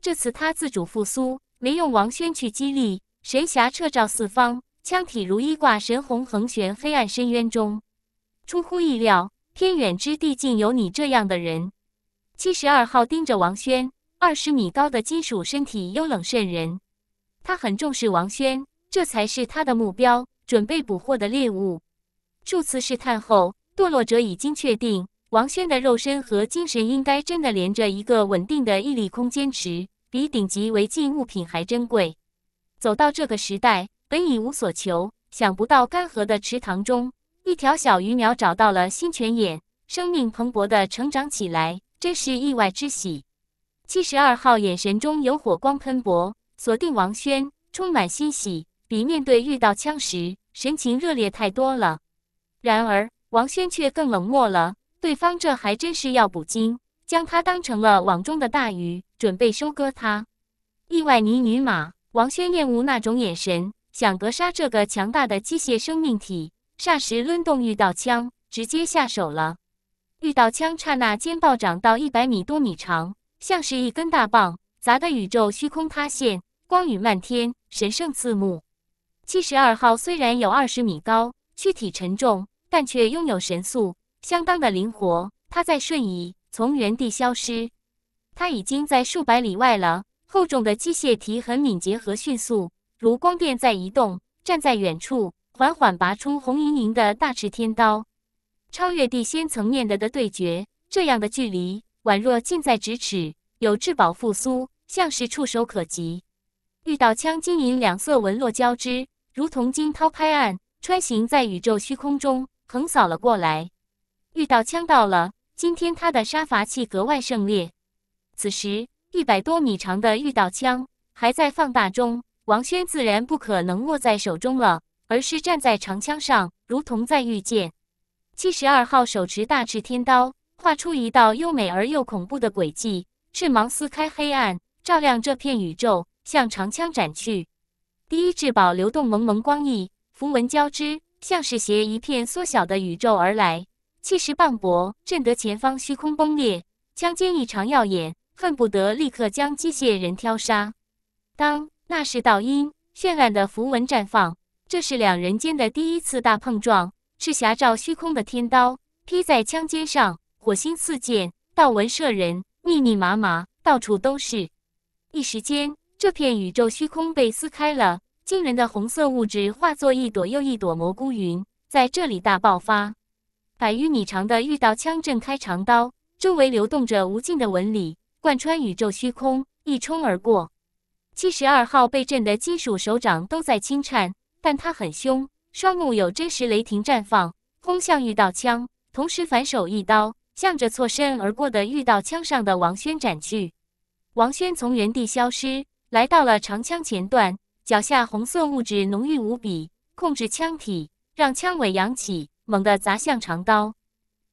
这次他自主复苏，没用王轩去激励，神侠彻照四方，枪体如一挂，神红横悬黑暗深渊中。出乎意料，偏远之地竟有你这样的人。七十二号盯着王轩。二十米高的金属身体幽冷渗人，他很重视王轩，这才是他的目标，准备捕获的猎物。数次试探后，堕落者已经确定，王轩的肉身和精神应该真的连着一个稳定的毅力空间池，比顶级违禁物品还珍贵。走到这个时代，本已无所求，想不到干涸的池塘中，一条小鱼苗找到了新泉眼，生命蓬勃地成长起来，真是意外之喜。七十二号眼神中有火光喷薄，锁定王轩，充满欣喜，比面对遇到枪时神情热烈太多了。然而王轩却更冷漠了，对方这还真是要捕鲸，将他当成了网中的大鱼，准备收割他。意外泥女马，王轩厌恶那种眼神，想格杀这个强大的机械生命体。霎时抡动遇到枪，直接下手了。遇到枪刹那间暴涨到一百米多米长。像是一根大棒砸得宇宙虚空塌陷，光雨漫天，神圣刺目。七十二号虽然有二十米高，躯体沉重，但却拥有神速，相当的灵活。他在瞬移，从原地消失。他已经在数百里外了。厚重的机械体很敏捷和迅速，如光电在移动。站在远处，缓缓拔出红莹莹的大赤天刀。超越地仙层面的的对决，这样的距离。宛若近在咫尺，有至宝复苏，像是触手可及。御刀枪金银两色纹络交织，如同惊涛拍岸，穿行在宇宙虚空中，横扫了过来。御刀枪到了，今天他的杀伐气格外盛烈。此时，一百多米长的御刀枪还在放大中，王轩自然不可能握在手中了，而是站在长枪上，如同在御剑。七十二号手持大赤天刀。画出一道优美而又恐怖的轨迹，赤芒撕开黑暗，照亮这片宇宙，向长枪斩去。第一至宝流动蒙蒙光翼，符文交织，像是携一片缩小的宇宙而来，气势磅礴，震得前方虚空崩裂。枪尖异常耀眼，恨不得立刻将机械人挑杀。当，那是倒音，绚烂的符文绽放。这是两人间的第一次大碰撞，赤霞照虚空的天刀劈在枪尖上。火星四溅，道纹射人，密密麻麻，到处都是。一时间，这片宇宙虚空被撕开了，惊人的红色物质化作一朵又一朵蘑菇云，在这里大爆发。百余米长的御道枪震开长刀，周围流动着无尽的纹理，贯穿宇宙虚空，一冲而过。七十二号被震的金属手掌都在轻颤，但他很凶，双目有真实雷霆绽放，轰向御道枪，同时反手一刀。向着错身而过的遇到枪上的王轩斩去，王轩从原地消失，来到了长枪前段，脚下红色物质浓郁无比，控制枪体，让枪尾扬起，猛地砸向长刀。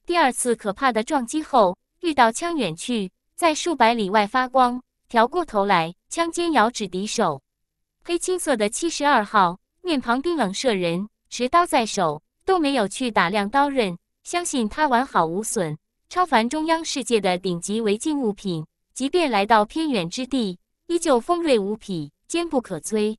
第二次可怕的撞击后，遇到枪远去，在数百里外发光，调过头来，枪尖遥指敌手。黑青色的七十二号面庞冰冷慑人，持刀在手都没有去打量刀刃，相信他完好无损。超凡中央世界的顶级违禁物品，即便来到偏远之地，依旧锋锐无匹，坚不可摧。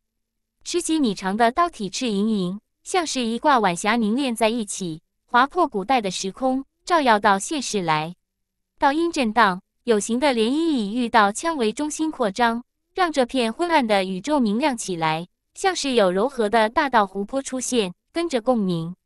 十几米长的刀体赤莹莹，像是一挂晚霞凝练在一起，划破古代的时空，照耀到现世来。倒音震荡，有形的涟漪以遇到枪为中心扩张，让这片昏暗的宇宙明亮起来，像是有柔和的大道湖泊出现，跟着共鸣，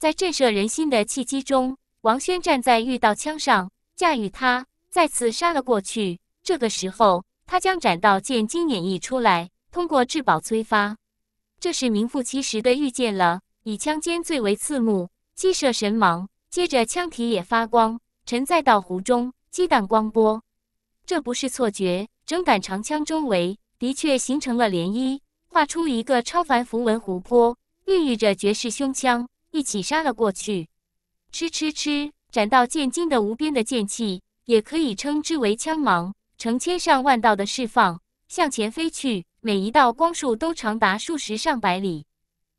在震慑人心的契机中。王轩站在御道枪上，驾驭他再次杀了过去。这个时候，他将斩道剑经演绎出来，通过至宝催发，这是名副其实的御剑了。以枪尖最为刺目，激射神芒，接着枪体也发光，沉在道湖中激荡光波。这不是错觉，整杆长枪周围的确形成了涟漪，画出一个超凡符文湖泊，孕育着绝世凶枪，一起杀了过去。吃吃吃！斩到剑经的无边的剑气，也可以称之为枪芒，成千上万道的释放向前飞去。每一道光束都长达数十上百里，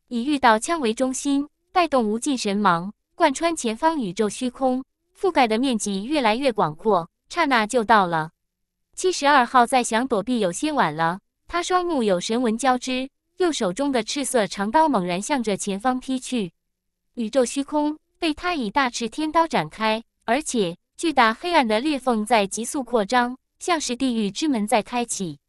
以遇到枪为中心，带动无尽神芒，贯穿前方宇宙虚空，覆盖的面积越来越广阔。刹那就到了七十二号，在想躲避有些晚了。他双目有神纹交织，右手中的赤色长刀猛然向着前方劈去，宇宙虚空。被他以大赤天刀展开，而且巨大黑暗的裂缝在急速扩张，像是地狱之门在开启。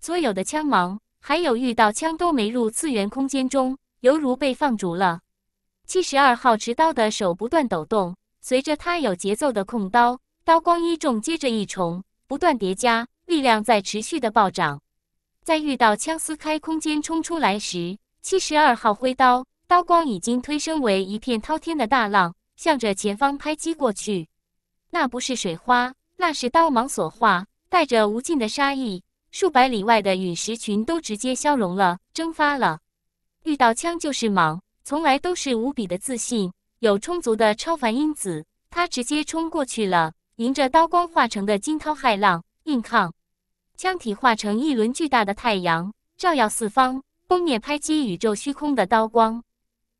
所有的枪芒，还有遇到枪都没入次元空间中，犹如被放逐了。七十二号持刀的手不断抖动，随着他有节奏的控刀，刀光一重接着一重，不断叠加，力量在持续的暴涨。在遇到枪撕开空间冲出来时，七十二号挥刀。刀光已经推升为一片滔天的大浪，向着前方拍击过去。那不是水花，那是刀芒所化，带着无尽的杀意。数百里外的陨石群都直接消融了、蒸发了。遇到枪就是莽，从来都是无比的自信，有充足的超凡因子。他直接冲过去了，迎着刀光化成的惊涛骇浪硬抗。枪体化成一轮巨大的太阳，照耀四方，封灭拍击宇宙虚空的刀光。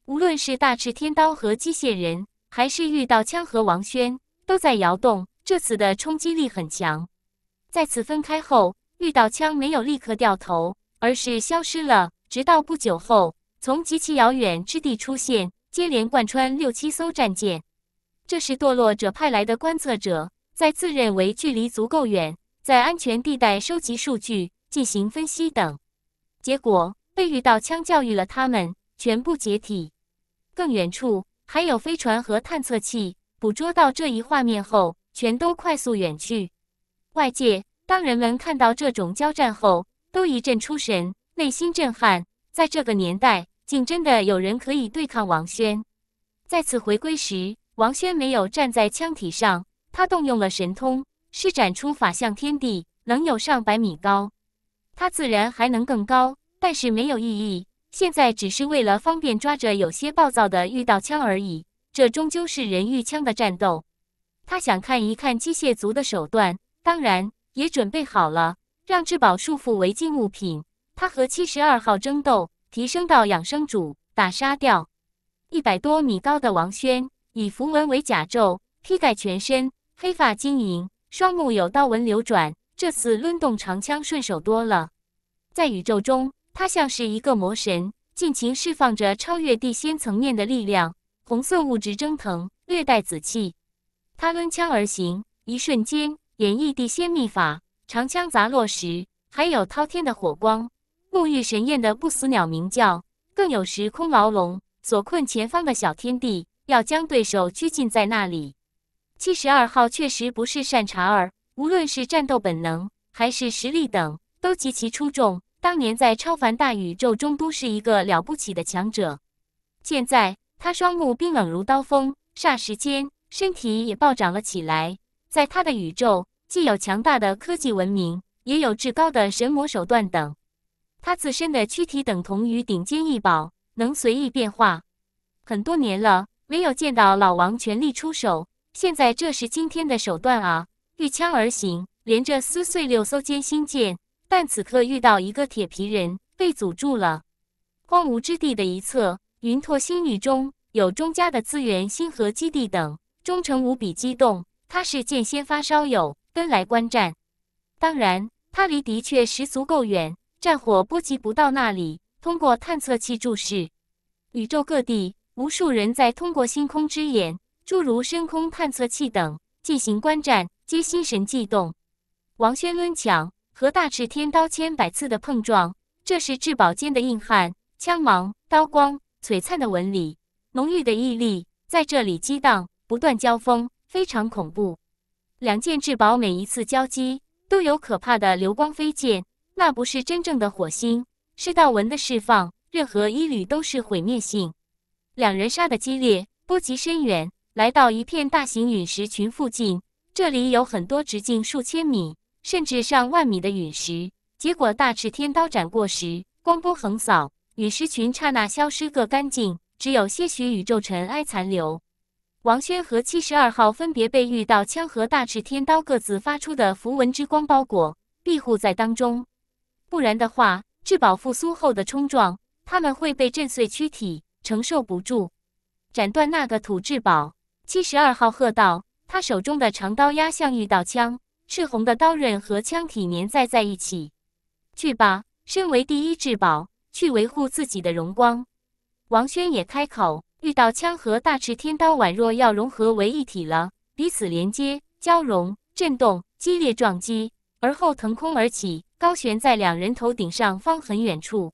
无论是大赤天刀和机械人，还是遇到枪和王轩，都在摇动。这次的冲击力很强。再次分开后，遇到枪没有立刻掉头，而是消失了。直到不久后，从极其遥远之地出现，接连贯穿六七艘战舰。这是堕落者派来的观测者，在自认为距离足够远，在安全地带收集数据、进行分析等，结果被遇到枪教育了他们，全部解体。更远处还有飞船和探测器，捕捉到这一画面后，全都快速远去。外界，当人们看到这种交战后，都一阵出神，内心震撼。在这个年代，竟真的有人可以对抗王轩。再次回归时，王轩没有站在枪体上，他动用了神通，施展出法相天地，能有上百米高。他自然还能更高，但是没有意义。现在只是为了方便抓着有些暴躁的遇到枪而已，这终究是人遇枪的战斗。他想看一看机械族的手段，当然也准备好了让至宝束缚违禁物品。他和七十二号争斗，提升到养生主，打杀掉一百多米高的王轩，以符文为甲胄披盖全身，黑发晶莹，双目有刀纹流转。这次抡动长枪顺手多了，在宇宙中。他像是一个魔神，尽情释放着超越地仙层面的力量，红色物质蒸腾，略带紫气。他抡枪而行，一瞬间演绎地仙秘法，长枪砸落时还有滔天的火光。沐浴神焰的不死鸟鸣叫，更有时空牢笼所困，前方的小天地要将对手拘禁在那里。七十二号确实不是善茬儿，无论是战斗本能还是实力等，都极其出众。当年在超凡大宇宙中都是一个了不起的强者，现在他双目冰冷如刀锋，霎时间身体也暴涨了起来。在他的宇宙，既有强大的科技文明，也有至高的神魔手段等。他自身的躯体等同于顶尖异宝，能随意变化。很多年了，没有见到老王全力出手，现在这是惊天的手段啊！御枪而行，连着撕碎六艘歼星舰。但此刻遇到一个铁皮人，被阻住了。荒芜之地的一侧，云拓星域中有钟家的资源星河基地等，忠诚无比激动。他是剑仙发烧友，跟来观战。当然，他离的确实足够远，战火波及不到那里。通过探测器注视宇宙各地，无数人在通过星空之眼，诸如深空探测器等进行观战，皆心神悸动。王轩抡抢。和大赤天刀千百次的碰撞，这是至宝间的硬汉，枪芒、刀光、璀璨的纹理、浓郁的毅力在这里激荡，不断交锋，非常恐怖。两件至宝每一次交击，都有可怕的流光飞溅，那不是真正的火星，是道纹的释放，任何一缕都是毁灭性。两人杀的激烈，波及深远，来到一片大型陨石群附近，这里有很多直径数千米。甚至上万米的陨石，结果大赤天刀斩过时，光波横扫，陨石群刹那消失个干净，只有些许宇宙尘埃残留。王轩和七十二号分别被御道枪和大赤天刀各自发出的符文之光包裹，庇护在当中。不然的话，至宝复苏后的冲撞，他们会被震碎躯体，承受不住。斩断那个土至宝，七十二号喝道：“他手中的长刀压向御道枪。”赤红的刀刃和枪体粘在在一起。去吧，身为第一至宝，去维护自己的荣光。王轩也开口。遇到枪和大赤天刀，宛若要融合为一体了，彼此连接、交融、震动、激烈撞击，而后腾空而起，高悬在两人头顶上方很远处。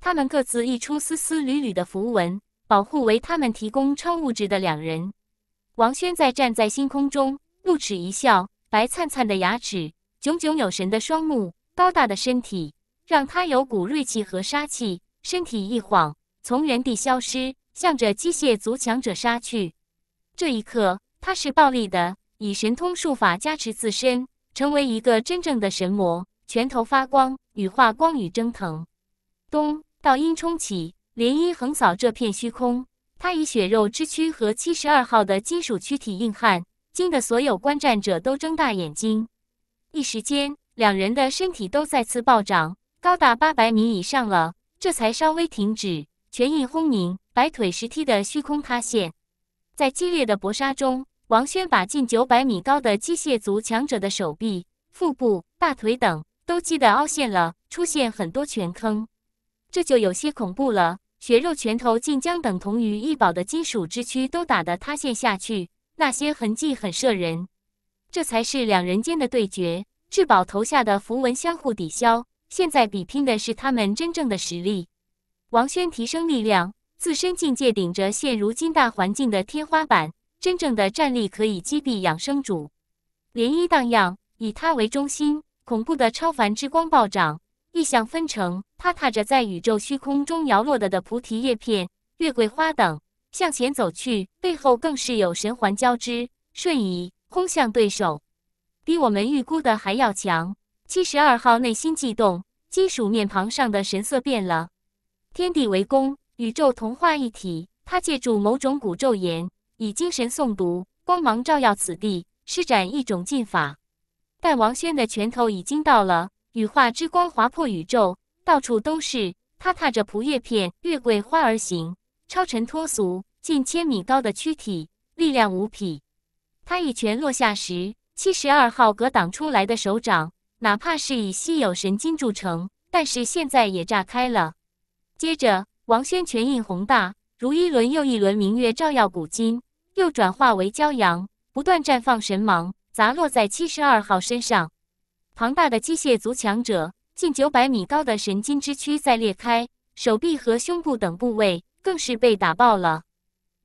他们各自溢出丝丝缕缕的符文，保护为他们提供超物质的两人。王轩在站在星空中，露齿一笑。白灿灿的牙齿，炯炯有神的双目，高大的身体，让他有股锐气和杀气。身体一晃，从原地消失，向着机械族强者杀去。这一刻，他是暴力的，以神通术法加持自身，成为一个真正的神魔。拳头发光，羽化光雨蒸腾。咚，道音冲起，涟漪横扫这片虚空。他以血肉之躯和七十二号的金属躯体硬汉。惊得所有观战者都睁大眼睛，一时间，两人的身体都再次暴涨，高达八百米以上了，这才稍微停止。拳印轰鸣，白腿石梯的虚空塌陷。在激烈的搏杀中，王轩把近九百米高的机械族强者的手臂、腹部、大腿等都击得凹陷了，出现很多拳坑，这就有些恐怖了。血肉拳头竟将等同于一宝的金属之躯都打得塌陷下去。那些痕迹很慑人，这才是两人间的对决。至宝投下的符文相互抵消，现在比拼的是他们真正的实力。王轩提升力量，自身境界顶着现如今大环境的天花板，真正的战力可以击毙养生主。涟漪荡漾，以他为中心，恐怖的超凡之光暴涨，异象纷呈。他踏着在宇宙虚空中摇落的的菩提叶片、月桂花等。向前走去，背后更是有神环交织，瞬移轰向对手，比我们预估的还要强。七十二号内心悸动，金属面庞上的神色变了。天地为弓，宇宙同化一体，他借助某种古咒言，以精神诵读，光芒照耀此地，施展一种禁法。但王轩的拳头已经到了，羽化之光划破宇宙，到处都是。他踏着蒲叶片、月桂花而行。超尘脱俗，近千米高的躯体，力量无匹。他一拳落下时，七十二号格挡出来的手掌，哪怕是以稀有神经铸成，但是现在也炸开了。接着，王轩拳印宏大，如一轮又一轮明月照耀古今，又转化为骄阳，不断绽放神芒，砸落在七十二号身上。庞大的机械族强者，近九百米高的神经之躯在裂开，手臂和胸部等部位。更是被打爆了。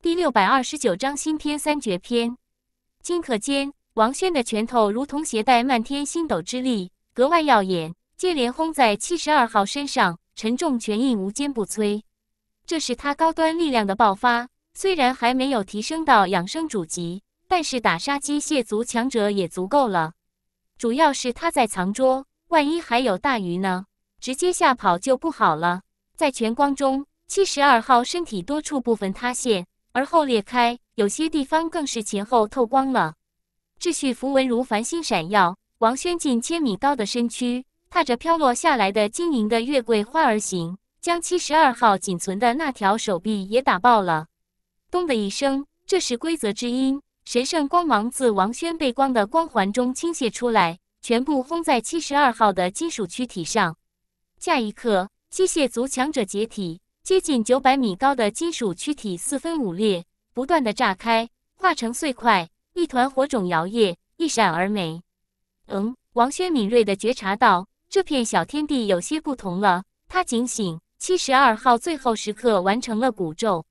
第六百二十九章新篇三绝篇。顷刻间，王轩的拳头如同携带漫天星斗之力，格外耀眼，接连轰在七十二号身上，沉重拳印无坚不摧。这是他高端力量的爆发。虽然还没有提升到养生主级，但是打杀机械族强者也足够了。主要是他在藏桌，万一还有大鱼呢？直接吓跑就不好了。在全光中。七十二号身体多处部分塌陷，而后裂开，有些地方更是前后透光了。秩序符文如繁星闪耀，王轩近千米高的身躯踏着飘落下来的晶莹的月桂花而行，将七十二号仅存的那条手臂也打爆了。咚的一声，这是规则之音，神圣光芒自王轩背光的光环中倾泻出来，全部轰在七十二号的金属躯体上。下一刻，机械族强者解体。接近九百米高的金属躯体四分五裂，不断的炸开，化成碎块，一团火种摇曳，一闪而没。嗯，王轩敏锐的觉察到这片小天地有些不同了，他警醒，七十二号最后时刻完成了诅咒，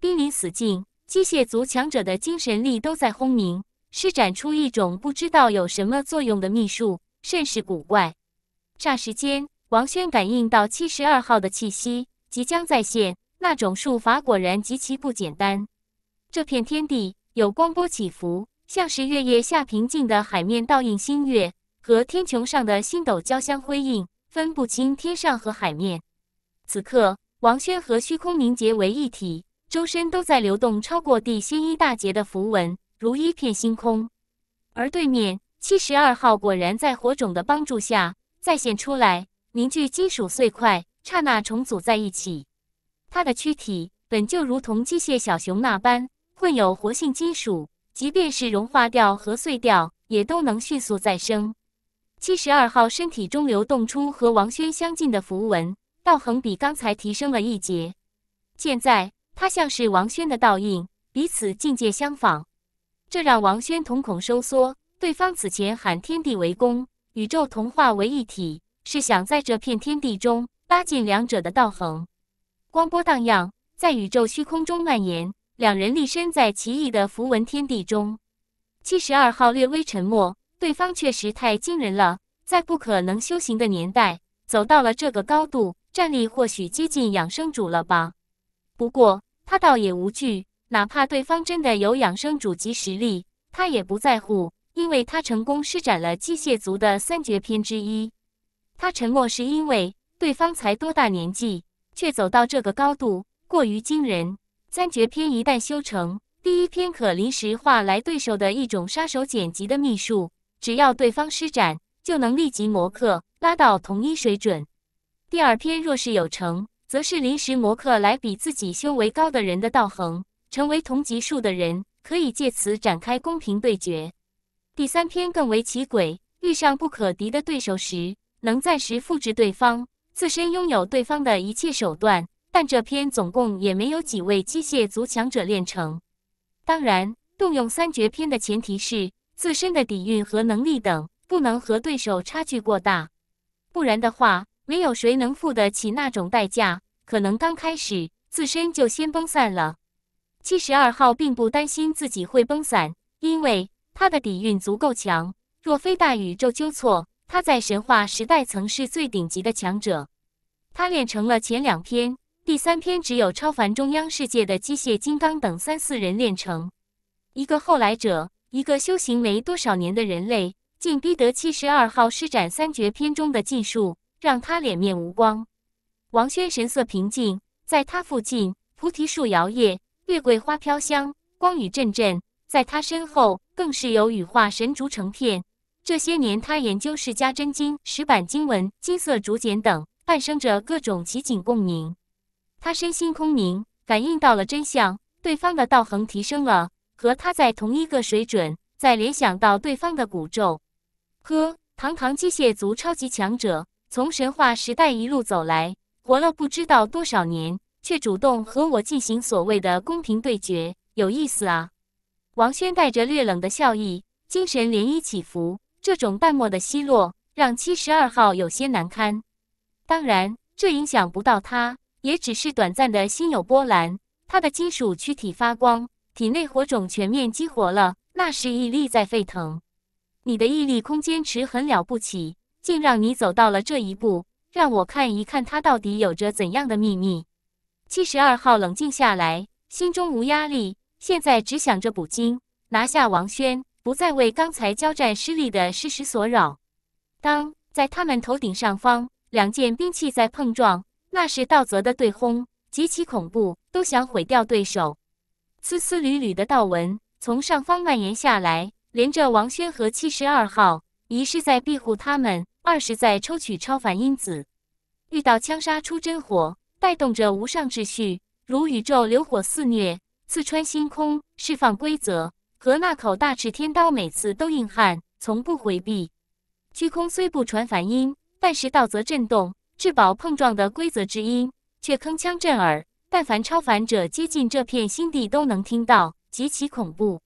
濒临死境，机械族强者的精神力都在轰鸣，施展出一种不知道有什么作用的秘术，甚是古怪。霎时间，王轩感应到七十二号的气息。即将再现，那种术法果然极其不简单。这片天地有光波起伏，像是月夜下平静的海面倒映新月，和天穹上的星斗交相辉映，分不清天上和海面。此刻，王轩和虚空凝结为一体，周身都在流动超过地仙一大截的符文，如一片星空。而对面七十二号果然在火种的帮助下再现出来，凝聚金属碎块。刹那重组在一起，他的躯体本就如同机械小熊那般，混有活性金属，即便是融化掉和碎掉，也都能迅速再生。七十二号身体中流动出和王轩相近的符文，道行比刚才提升了一截。现在他像是王轩的倒影，彼此境界相仿，这让王轩瞳孔收缩。对方此前喊天地为公，宇宙同化为一体，是想在这片天地中。拉近两者的道恒，光波荡漾在宇宙虚空中蔓延。两人立身在奇异的符文天地中。七十二号略微沉默，对方确实太惊人了，在不可能修行的年代，走到了这个高度，战力或许接近养生主了吧？不过他倒也无惧，哪怕对方真的有养生主级实力，他也不在乎，因为他成功施展了机械族的三绝篇之一。他沉默是因为。对方才多大年纪，却走到这个高度，过于惊人。三绝篇一旦修成，第一篇可临时化来对手的一种杀手剪辑的秘术，只要对方施展，就能立即磨克，拉到同一水准。第二篇若是有成，则是临时磨克来比自己修为高的人的道行，成为同级数的人，可以借此展开公平对决。第三篇更为奇诡，遇上不可敌的对手时，能暂时复制对方。自身拥有对方的一切手段，但这篇总共也没有几位机械族强者练成。当然，动用三绝篇的前提是自身的底蕴和能力等不能和对手差距过大，不然的话，没有谁能付得起那种代价。可能刚开始自身就先崩散了。七十二号并不担心自己会崩散，因为他的底蕴足够强。若非大宇宙纠错。他在神话时代曾是最顶级的强者，他练成了前两篇，第三篇只有超凡中央世界的机械金刚等三四人练成。一个后来者，一个修行没多少年的人类，竟逼得七十二号施展三绝篇中的禁术，让他脸面无光。王轩神色平静，在他附近菩提树摇曳，月桂花飘香，光雨阵阵；在他身后，更是有羽化神竹成片。这些年，他研究《释迦真经》、石板经文、金色竹简等，伴生着各种奇景共鸣。他身心空明，感应到了真相。对方的道行提升了，和他在同一个水准。再联想到对方的骨咒，呵，堂堂机械族超级强者，从神话时代一路走来，活了不知道多少年，却主动和我进行所谓的公平对决，有意思啊！王轩带着略冷的笑意，精神涟漪起伏。这种淡漠的奚落让七十二号有些难堪，当然这影响不到他，也只是短暂的心有波澜。他的金属躯体发光，体内火种全面激活了，那是毅力在沸腾。你的毅力空间池很了不起，竟让你走到了这一步，让我看一看他到底有着怎样的秘密。七十二号冷静下来，心中无压力，现在只想着捕鲸拿下王轩。不再为刚才交战失利的事实所扰。当在他们头顶上方，两件兵器在碰撞，那是道泽的对轰，极其恐怖，都想毁掉对手。丝丝缕缕的道纹从上方蔓延下来，连着王轩和七十二号，一是在庇护他们，二是在抽取超凡因子。遇到枪杀出真火，带动着无上秩序，如宇宙流火肆虐，刺穿星空，释放规则。和那口大赤天刀每次都硬汉，从不回避。虚空虽不传凡音，但是道则震动，至宝碰撞的规则之音却铿锵震耳，但凡超凡者接近这片心地都能听到，极其恐怖。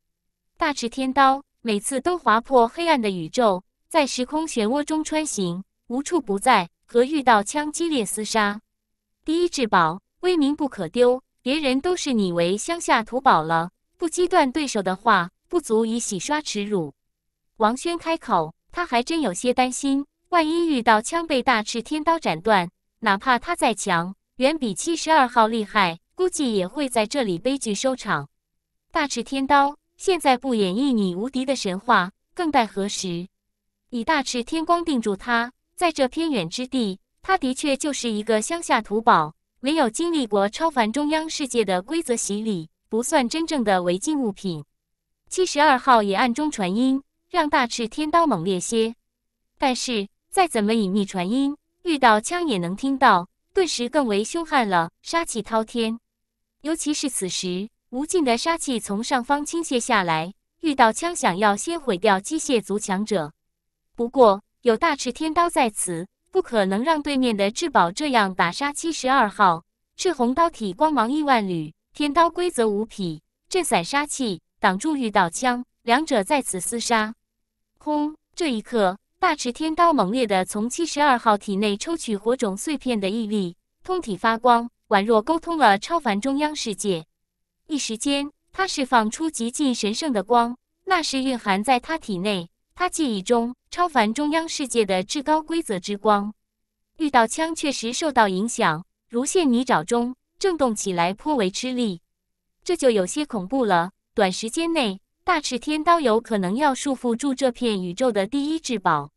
大赤天刀每次都划破黑暗的宇宙，在时空漩涡中穿行，无处不在，和遇到枪激烈厮杀。第一至宝，威名不可丢，别人都视你为乡下土宝了。不击断对手的话，不足以洗刷耻辱。王轩开口，他还真有些担心，万一遇到枪被大赤天刀斩断，哪怕他再强，远比七十二号厉害，估计也会在这里悲剧收场。大赤天刀，现在不演绎你无敌的神话，更待何时？以大赤天光定住他，在这偏远之地，他的确就是一个乡下土堡，没有经历过超凡中央世界的规则洗礼。不算真正的违禁物品。七十二号也暗中传音，让大赤天刀猛烈些。但是再怎么隐秘传音，遇到枪也能听到，顿时更为凶悍了，杀气滔天。尤其是此时，无尽的杀气从上方倾泻下来，遇到枪，想要先毁掉机械族强者。不过有大赤天刀在此，不可能让对面的至宝这样打杀。七十二号，赤红刀体光芒亿万缕。天刀规则无匹，震散杀气，挡住御道枪。两者在此厮杀。轰！这一刻，大持天刀猛烈地从七十二号体内抽取火种碎片的毅力，通体发光，宛若沟通了超凡中央世界。一时间，他释放出极尽神圣的光，那是蕴含在他体内、他记忆中超凡中央世界的至高规则之光。御道枪确实受到影响，如陷泥沼中。震动起来颇为吃力，这就有些恐怖了。短时间内，大赤天刀有可能要束缚住这片宇宙的第一至宝。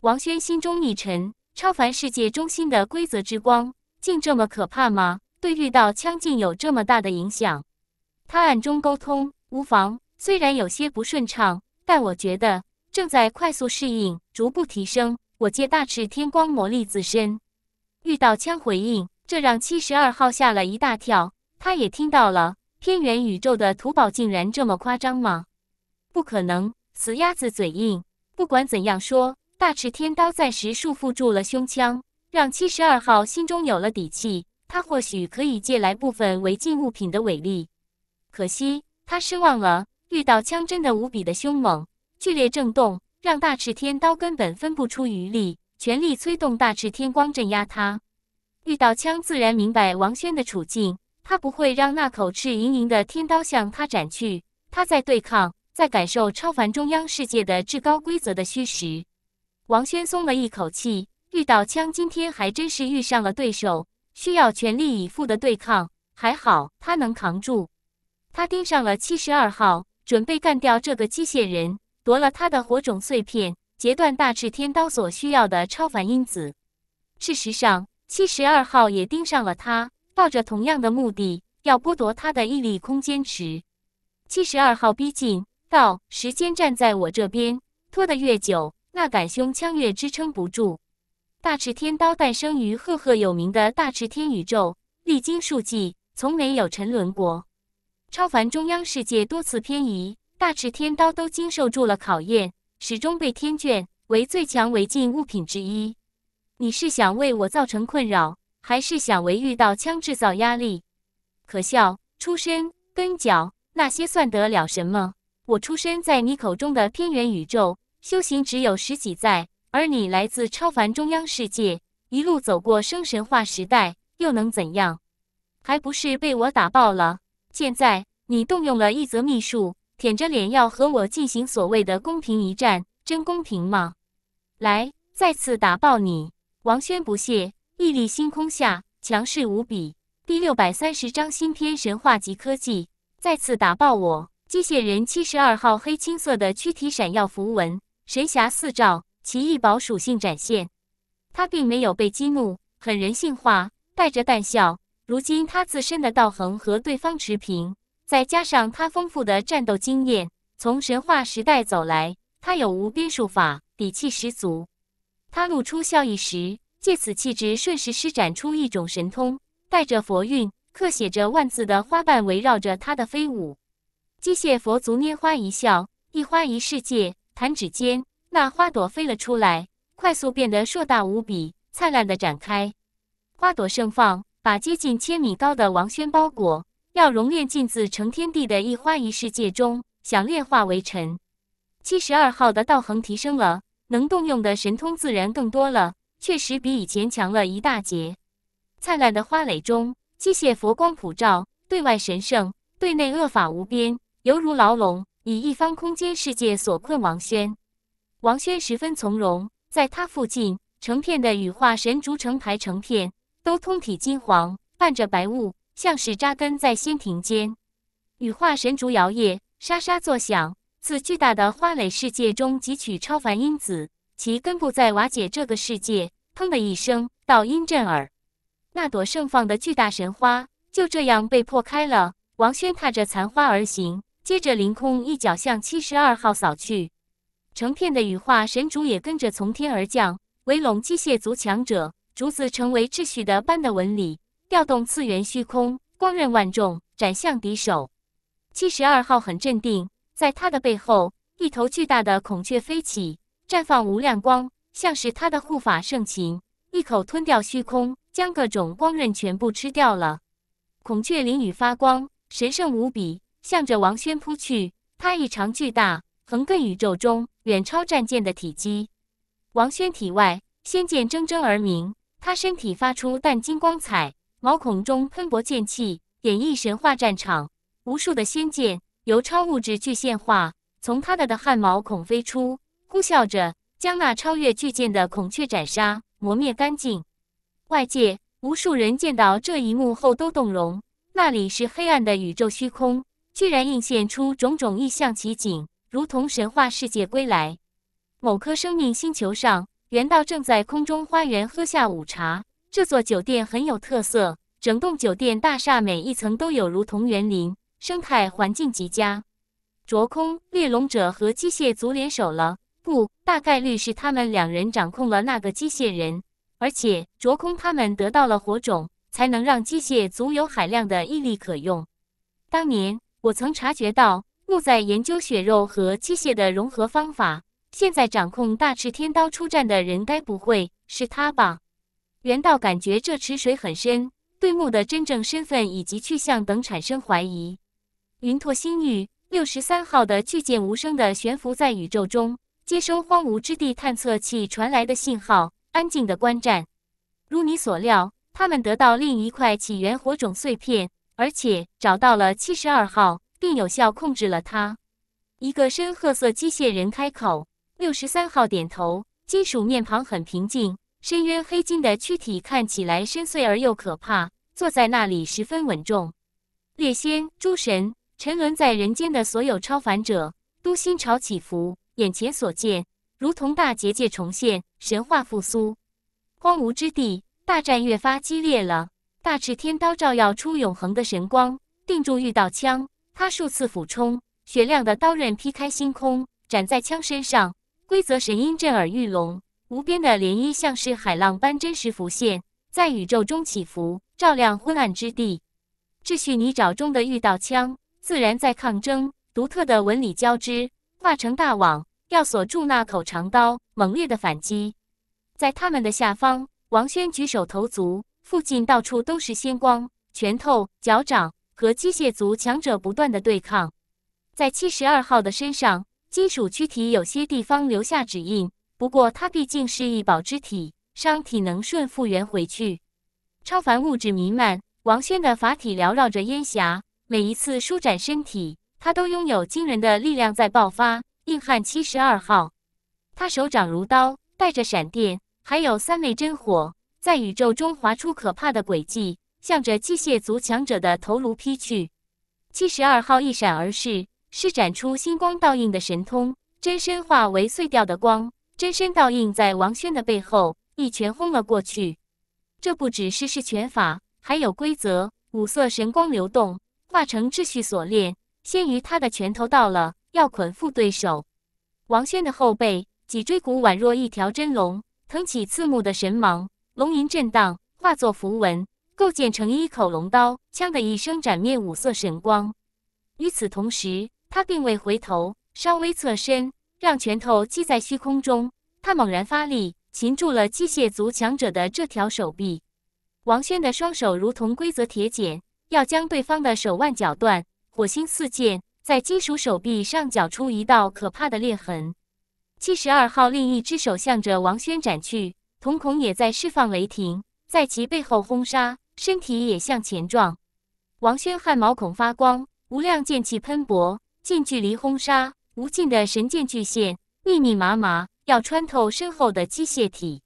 王轩心中一沉，超凡世界中心的规则之光，竟这么可怕吗？对遇到枪竟有这么大的影响。他暗中沟通，无妨，虽然有些不顺畅，但我觉得正在快速适应，逐步提升。我借大赤天光磨砺自身。遇到枪回应。这让七十二号吓了一大跳。他也听到了，偏远宇宙的土宝竟然这么夸张吗？不可能，死鸭子嘴硬。不管怎样说，大赤天刀暂时束缚住了胸腔，让七十二号心中有了底气。他或许可以借来部分违禁物品的伟力，可惜他失望了。遇到枪真的无比的凶猛，剧烈震动让大赤天刀根本分不出余力，全力催动大赤天光镇压他。遇到枪，自然明白王轩的处境。他不会让那口赤盈盈的天刀向他斩去。他在对抗，在感受超凡中央世界的至高规则的虚实。王轩松了一口气，遇到枪，今天还真是遇上了对手，需要全力以赴的对抗。还好他能扛住。他盯上了七十二号，准备干掉这个机械人，夺了他的火种碎片，截断大赤天刀所需要的超凡因子。事实上。七十二号也盯上了他，抱着同样的目的，要剥夺他的毅力空间池。七十二号逼近道：“时间站在我这边，拖得越久，那杆胸枪越支撑不住。”大持天刀诞生于赫赫有名的大持天宇宙，历经数季，从没有沉沦过。超凡中央世界多次偏移，大持天刀都经受住了考验，始终被天眷为最强违禁物品之一。你是想为我造成困扰，还是想为遇到枪制造压力？可笑，出身跟脚那些算得了什么？我出身在你口中的偏远宇宙，修行只有十几载，而你来自超凡中央世界，一路走过生神化时代，又能怎样？还不是被我打爆了？现在你动用了一则秘术，舔着脸要和我进行所谓的公平一战，真公平吗？来，再次打爆你！王轩不屑，屹立星空下，强势无比。第六百三十章新篇，神话级科技再次打爆我。机械人七十二号，黑青色的躯体闪耀符文，神侠四照，奇异宝属性展现。他并没有被激怒，很人性化，带着淡笑。如今他自身的道行和对方持平，再加上他丰富的战斗经验，从神话时代走来，他有无边术法，底气十足。他露出笑意时，借此气质顺势施展出一种神通，带着佛韵、刻写着万字的花瓣围绕着他的飞舞。机械佛足拈花一笑，一花一世界，弹指间，那花朵飞了出来，快速变得硕大无比，灿烂地展开。花朵盛放，把接近千米高的王轩包裹，要熔炼进自成天地的一花一世界中，想炼化为尘。七十二号的道恒提升了。能动用的神通自然更多了，确实比以前强了一大截。灿烂的花蕾中，机械佛光普照，对外神圣，对内恶法无边，犹如牢笼，以一方空间世界所困。王轩，王轩十分从容，在他附近，成片的羽化神竹成排成片，都通体金黄，伴着白雾，像是扎根在仙庭间。羽化神竹摇曳，沙沙作响。自巨大的花蕾世界中汲取超凡因子，其根部在瓦解这个世界。砰的一声，倒音震耳，那朵盛放的巨大神花就这样被破开了。王轩踏着残花而行，接着凌空一脚向七十二号扫去。成片的羽化神竹也跟着从天而降，围拢机械族强者。竹子成为秩序的般的纹理，调动次元虚空，光刃万众斩向敌手。七十二号很镇定。在他的背后，一头巨大的孔雀飞起，绽放无量光，像是他的护法圣禽，一口吞掉虚空，将各种光刃全部吃掉了。孔雀翎羽发光，神圣无比，向着王轩扑去。它异常巨大，横亘宇宙中，远超战舰的体积。王轩体外仙剑铮铮而鸣，他身体发出淡金光彩，毛孔中喷薄剑气，演绎神话战场，无数的仙剑。由超物质巨现化，从他的的汗毛孔飞出，呼啸着将那超越巨剑的孔雀斩杀，磨灭干净。外界无数人见到这一幕后都动容。那里是黑暗的宇宙虚空，居然映现出种种异象奇景，如同神话世界归来。某颗生命星球上，元道正在空中花园喝下午茶。这座酒店很有特色，整栋酒店大厦每一层都有如同园林。生态环境极佳。卓空猎龙者和机械族联手了，不，大概率是他们两人掌控了那个机械人，而且卓空他们得到了火种，才能让机械族有海量的毅力可用。当年我曾察觉到木在研究血肉和机械的融合方法，现在掌控大赤天刀出战的人，该不会是他吧？原道感觉这池水很深，对木的真正身份以及去向等产生怀疑。云拓星域六十三号的巨舰无声的悬浮在宇宙中，接收荒芜之地探测器传来的信号，安静的观战。如你所料，他们得到另一块起源火种碎片，而且找到了七十二号，并有效控制了它。一个深褐色机械人开口：“六十三号点头，金属面庞很平静，深渊黑金的躯体看起来深邃而又可怕，坐在那里十分稳重。”列仙诸神。沉沦在人间的所有超凡者都心潮起伏，眼前所见如同大结界重现，神话复苏。荒芜之地大战越发激烈了。大赤天刀照耀出永恒的神光，定住御道枪。他数次俯冲，雪亮的刀刃劈开星空，斩在枪身上。规则神音震耳欲聋，无边的涟漪像是海浪般真实浮现，在宇宙中起伏，照亮昏暗之地。秩序泥沼中的御道枪。自然在抗争，独特的纹理交织，化成大网，要锁住那口长刀。猛烈的反击，在他们的下方，王轩举手投足，附近到处都是仙光。拳头、脚掌和机械族强者不断的对抗，在七十二号的身上，金属躯体有些地方留下指印，不过他毕竟是一宝之体，伤体能顺复原回去。超凡物质弥漫，王轩的法体缭绕着烟霞。每一次舒展身体，他都拥有惊人的力量在爆发。硬汉七十二号，他手掌如刀，带着闪电，还有三昧真火，在宇宙中划出可怕的轨迹，向着机械族强者的头颅劈去。七十二号一闪而逝，施展出星光倒映的神通，真身化为碎掉的光，真身倒映在王轩的背后，一拳轰了过去。这不只是是拳法，还有规则，五色神光流动。化成秩序锁链，先于他的拳头到了，要捆缚对手。王轩的后背脊椎骨宛若一条真龙，腾起刺目的神芒，龙吟震荡，化作符文，构建成一口龙刀。锵的一声，斩灭五色神光。与此同时，他并未回头，稍微侧身，让拳头击在虚空中。他猛然发力，擒住了机械族强者的这条手臂。王轩的双手如同规则铁剪。要将对方的手腕绞断，火星四溅，在金属手臂上绞出一道可怕的裂痕。七十二号另一只手向着王轩斩去，瞳孔也在释放雷霆，在其背后轰杀，身体也向前撞。王轩汗毛孔发光，无量剑气喷薄，近距离轰杀，无尽的神剑巨线密密麻麻，要穿透身后的机械体。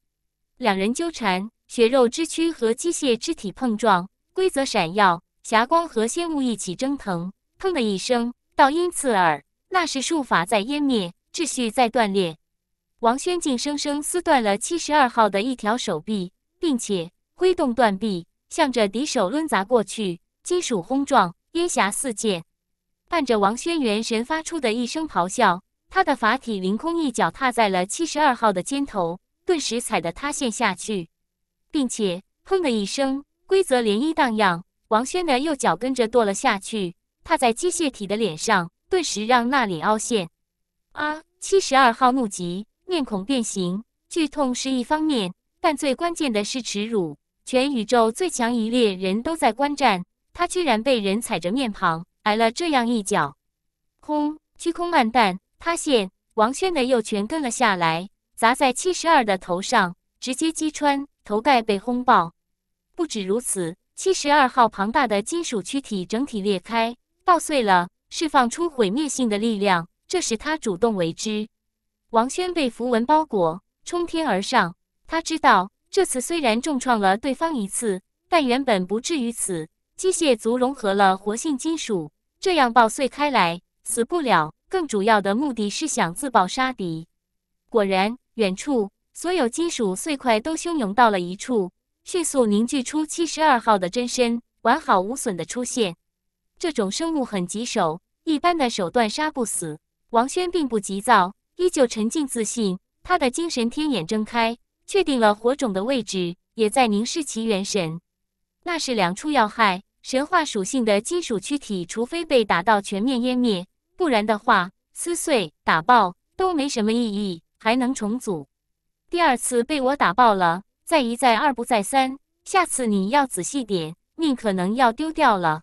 两人纠缠，血肉之躯和机械肢体碰撞，规则闪耀。霞光和仙雾一起蒸腾，砰的一声，倒音刺耳，那是术法在湮灭，秩序在断裂。王轩竟生生撕断了七十二号的一条手臂，并且挥动断臂，向着敌手抡砸过去，金属轰撞，烟霞四溅。伴着王轩元神发出的一声咆哮，他的法体凌空一脚踏在了七十二号的肩头，顿时踩得塌陷下去，并且砰的一声，规则涟漪荡漾。王轩的右脚跟着跺了下去，踏在机械体的脸上，顿时让那里凹陷。啊！七十二号怒极，面孔变形，剧痛是一方面，但最关键的是耻辱。全宇宙最强一列人都在观战，他居然被人踩着面庞，挨了这样一脚。轰！虚空暗淡，塌陷。王轩的右拳跟了下来，砸在七十二的头上，直接击穿头盖，被轰爆。不止如此。七十二号庞大的金属躯体整体裂开，爆碎了，释放出毁灭性的力量。这是他主动为之。王轩被符文包裹，冲天而上。他知道，这次虽然重创了对方一次，但原本不至于此。机械族融合了活性金属，这样爆碎开来，死不了。更主要的目的，是想自爆杀敌。果然，远处所有金属碎块都汹涌到了一处。迅速凝聚出七十二号的真身，完好无损地出现。这种生物很棘手，一般的手段杀不死。王轩并不急躁，依旧沉静自信。他的精神天眼睁开，确定了火种的位置，也在凝视其元神。那是两处要害，神话属性的金属躯体，除非被打到全面湮灭，不然的话，撕碎、打爆都没什么意义，还能重组。第二次被我打爆了。再一再二不再三，下次你要仔细点，命可能要丢掉了。”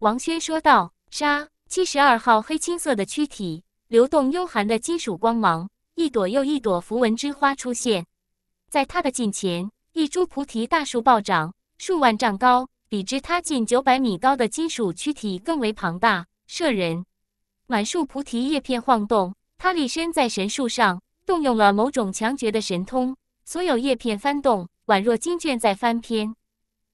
王轩说道。杀！七十二号黑青色的躯体，流动幽寒的金属光芒，一朵又一朵符文之花出现在他的近前。一株菩提大树暴涨，数万丈高，比之他近九百米高的金属躯体更为庞大慑人。满树菩提叶片晃动，他立身在神树上，动用了某种强绝的神通。所有叶片翻动，宛若经卷在翻篇。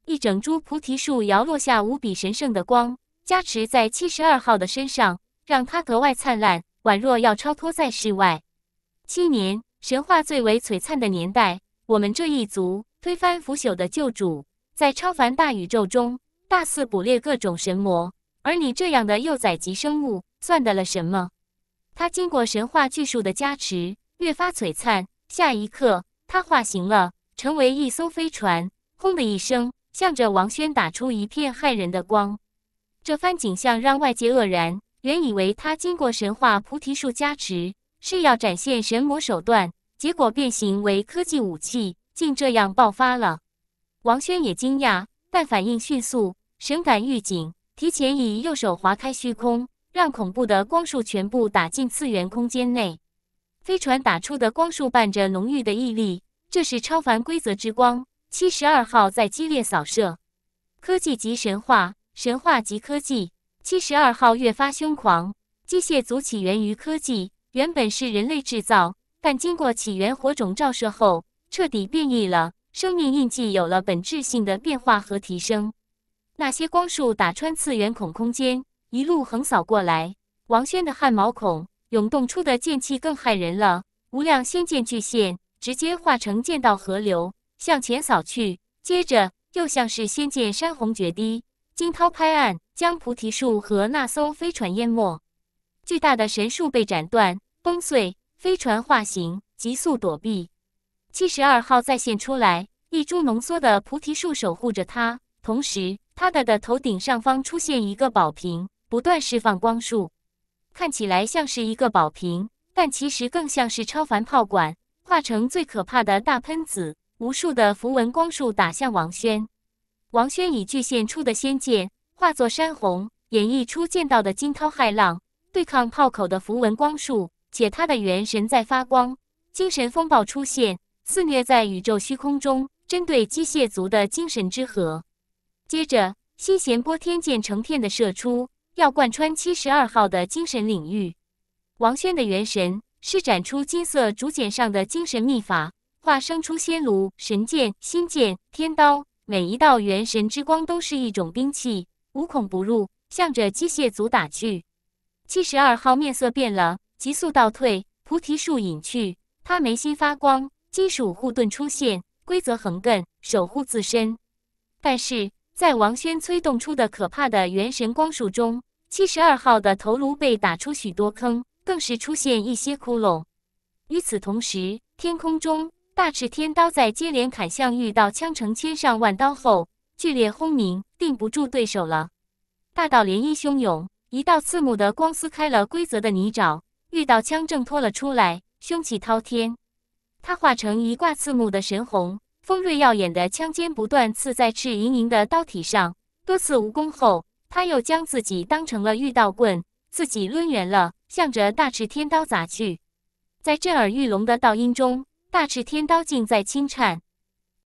一整株菩提树摇落下无比神圣的光，加持在七十二号的身上，让它格外灿烂，宛若要超脱在世外。七年，神话最为璀璨的年代，我们这一族推翻腐朽的旧主，在超凡大宇宙中大肆捕猎各种神魔。而你这样的幼崽级生物，算得了什么？它经过神话巨树的加持，越发璀璨。下一刻。他化形了，成为一艘飞船，轰的一声，向着王轩打出一片骇人的光。这番景象让外界愕然，原以为他经过神话菩提树加持，是要展现神魔手段，结果变形为科技武器，竟这样爆发了。王轩也惊讶，但反应迅速，神感预警，提前以右手划开虚空，让恐怖的光束全部打进次元空间内。飞船打出的光束伴着浓郁的毅力，这是超凡规则之光。七十二号在激烈扫射，科技及神话，神话及科技。七十二号越发凶狂。机械族起源于科技，原本是人类制造，但经过起源火种照射后，彻底变异了，生命印记有了本质性的变化和提升。那些光束打穿次元孔空间，一路横扫过来，王轩的汗毛孔。涌动出的剑气更骇人了，无量仙剑巨现，直接化成剑道河流向前扫去，接着又像是仙剑山洪决堤，惊涛拍岸，将菩提树和那艘飞船淹没。巨大的神树被斩断、崩碎，飞船化形，急速躲避。七十二号再现出来，一株浓缩的菩提树守护着他，同时他的的头顶上方出现一个宝瓶，不断释放光束。看起来像是一个宝瓶，但其实更像是超凡炮管，化成最可怕的大喷子，无数的符文光束打向王轩。王轩以巨献出的仙剑，化作山洪，演绎出剑道的惊涛骇浪，对抗炮口的符文光束，且他的元神在发光，精神风暴出现，肆虐在宇宙虚空中，针对机械族的精神之核。接着，西弦波天剑成片的射出。要贯穿七十二号的精神领域，王轩的元神施展出金色竹简上的精神秘法，化生出仙炉、神剑、心剑、天刀，每一道元神之光都是一种兵器，无孔不入，向着机械族打去。七十二号面色变了，急速倒退，菩提树隐去，他眉心发光，金属护盾出现，规则横亘，守护自身。但是。在王轩催动出的可怕的元神光束中，七十二号的头颅被打出许多坑，更是出现一些窟窿。与此同时，天空中大赤天刀在接连砍向遇到枪成千上万刀后，剧烈轰鸣，定不住对手了。大道涟漪汹涌，一道刺目的光撕开了规则的泥沼，遇到枪挣脱了出来，凶气滔天。他化成一挂刺目的神虹。锋锐耀眼的枪尖不断刺在赤莹莹的刀体上，多次无功后，他又将自己当成了御道棍，自己抡圆了，向着大赤天刀砸去。在震耳欲聋的道音中，大赤天刀竟在轻颤。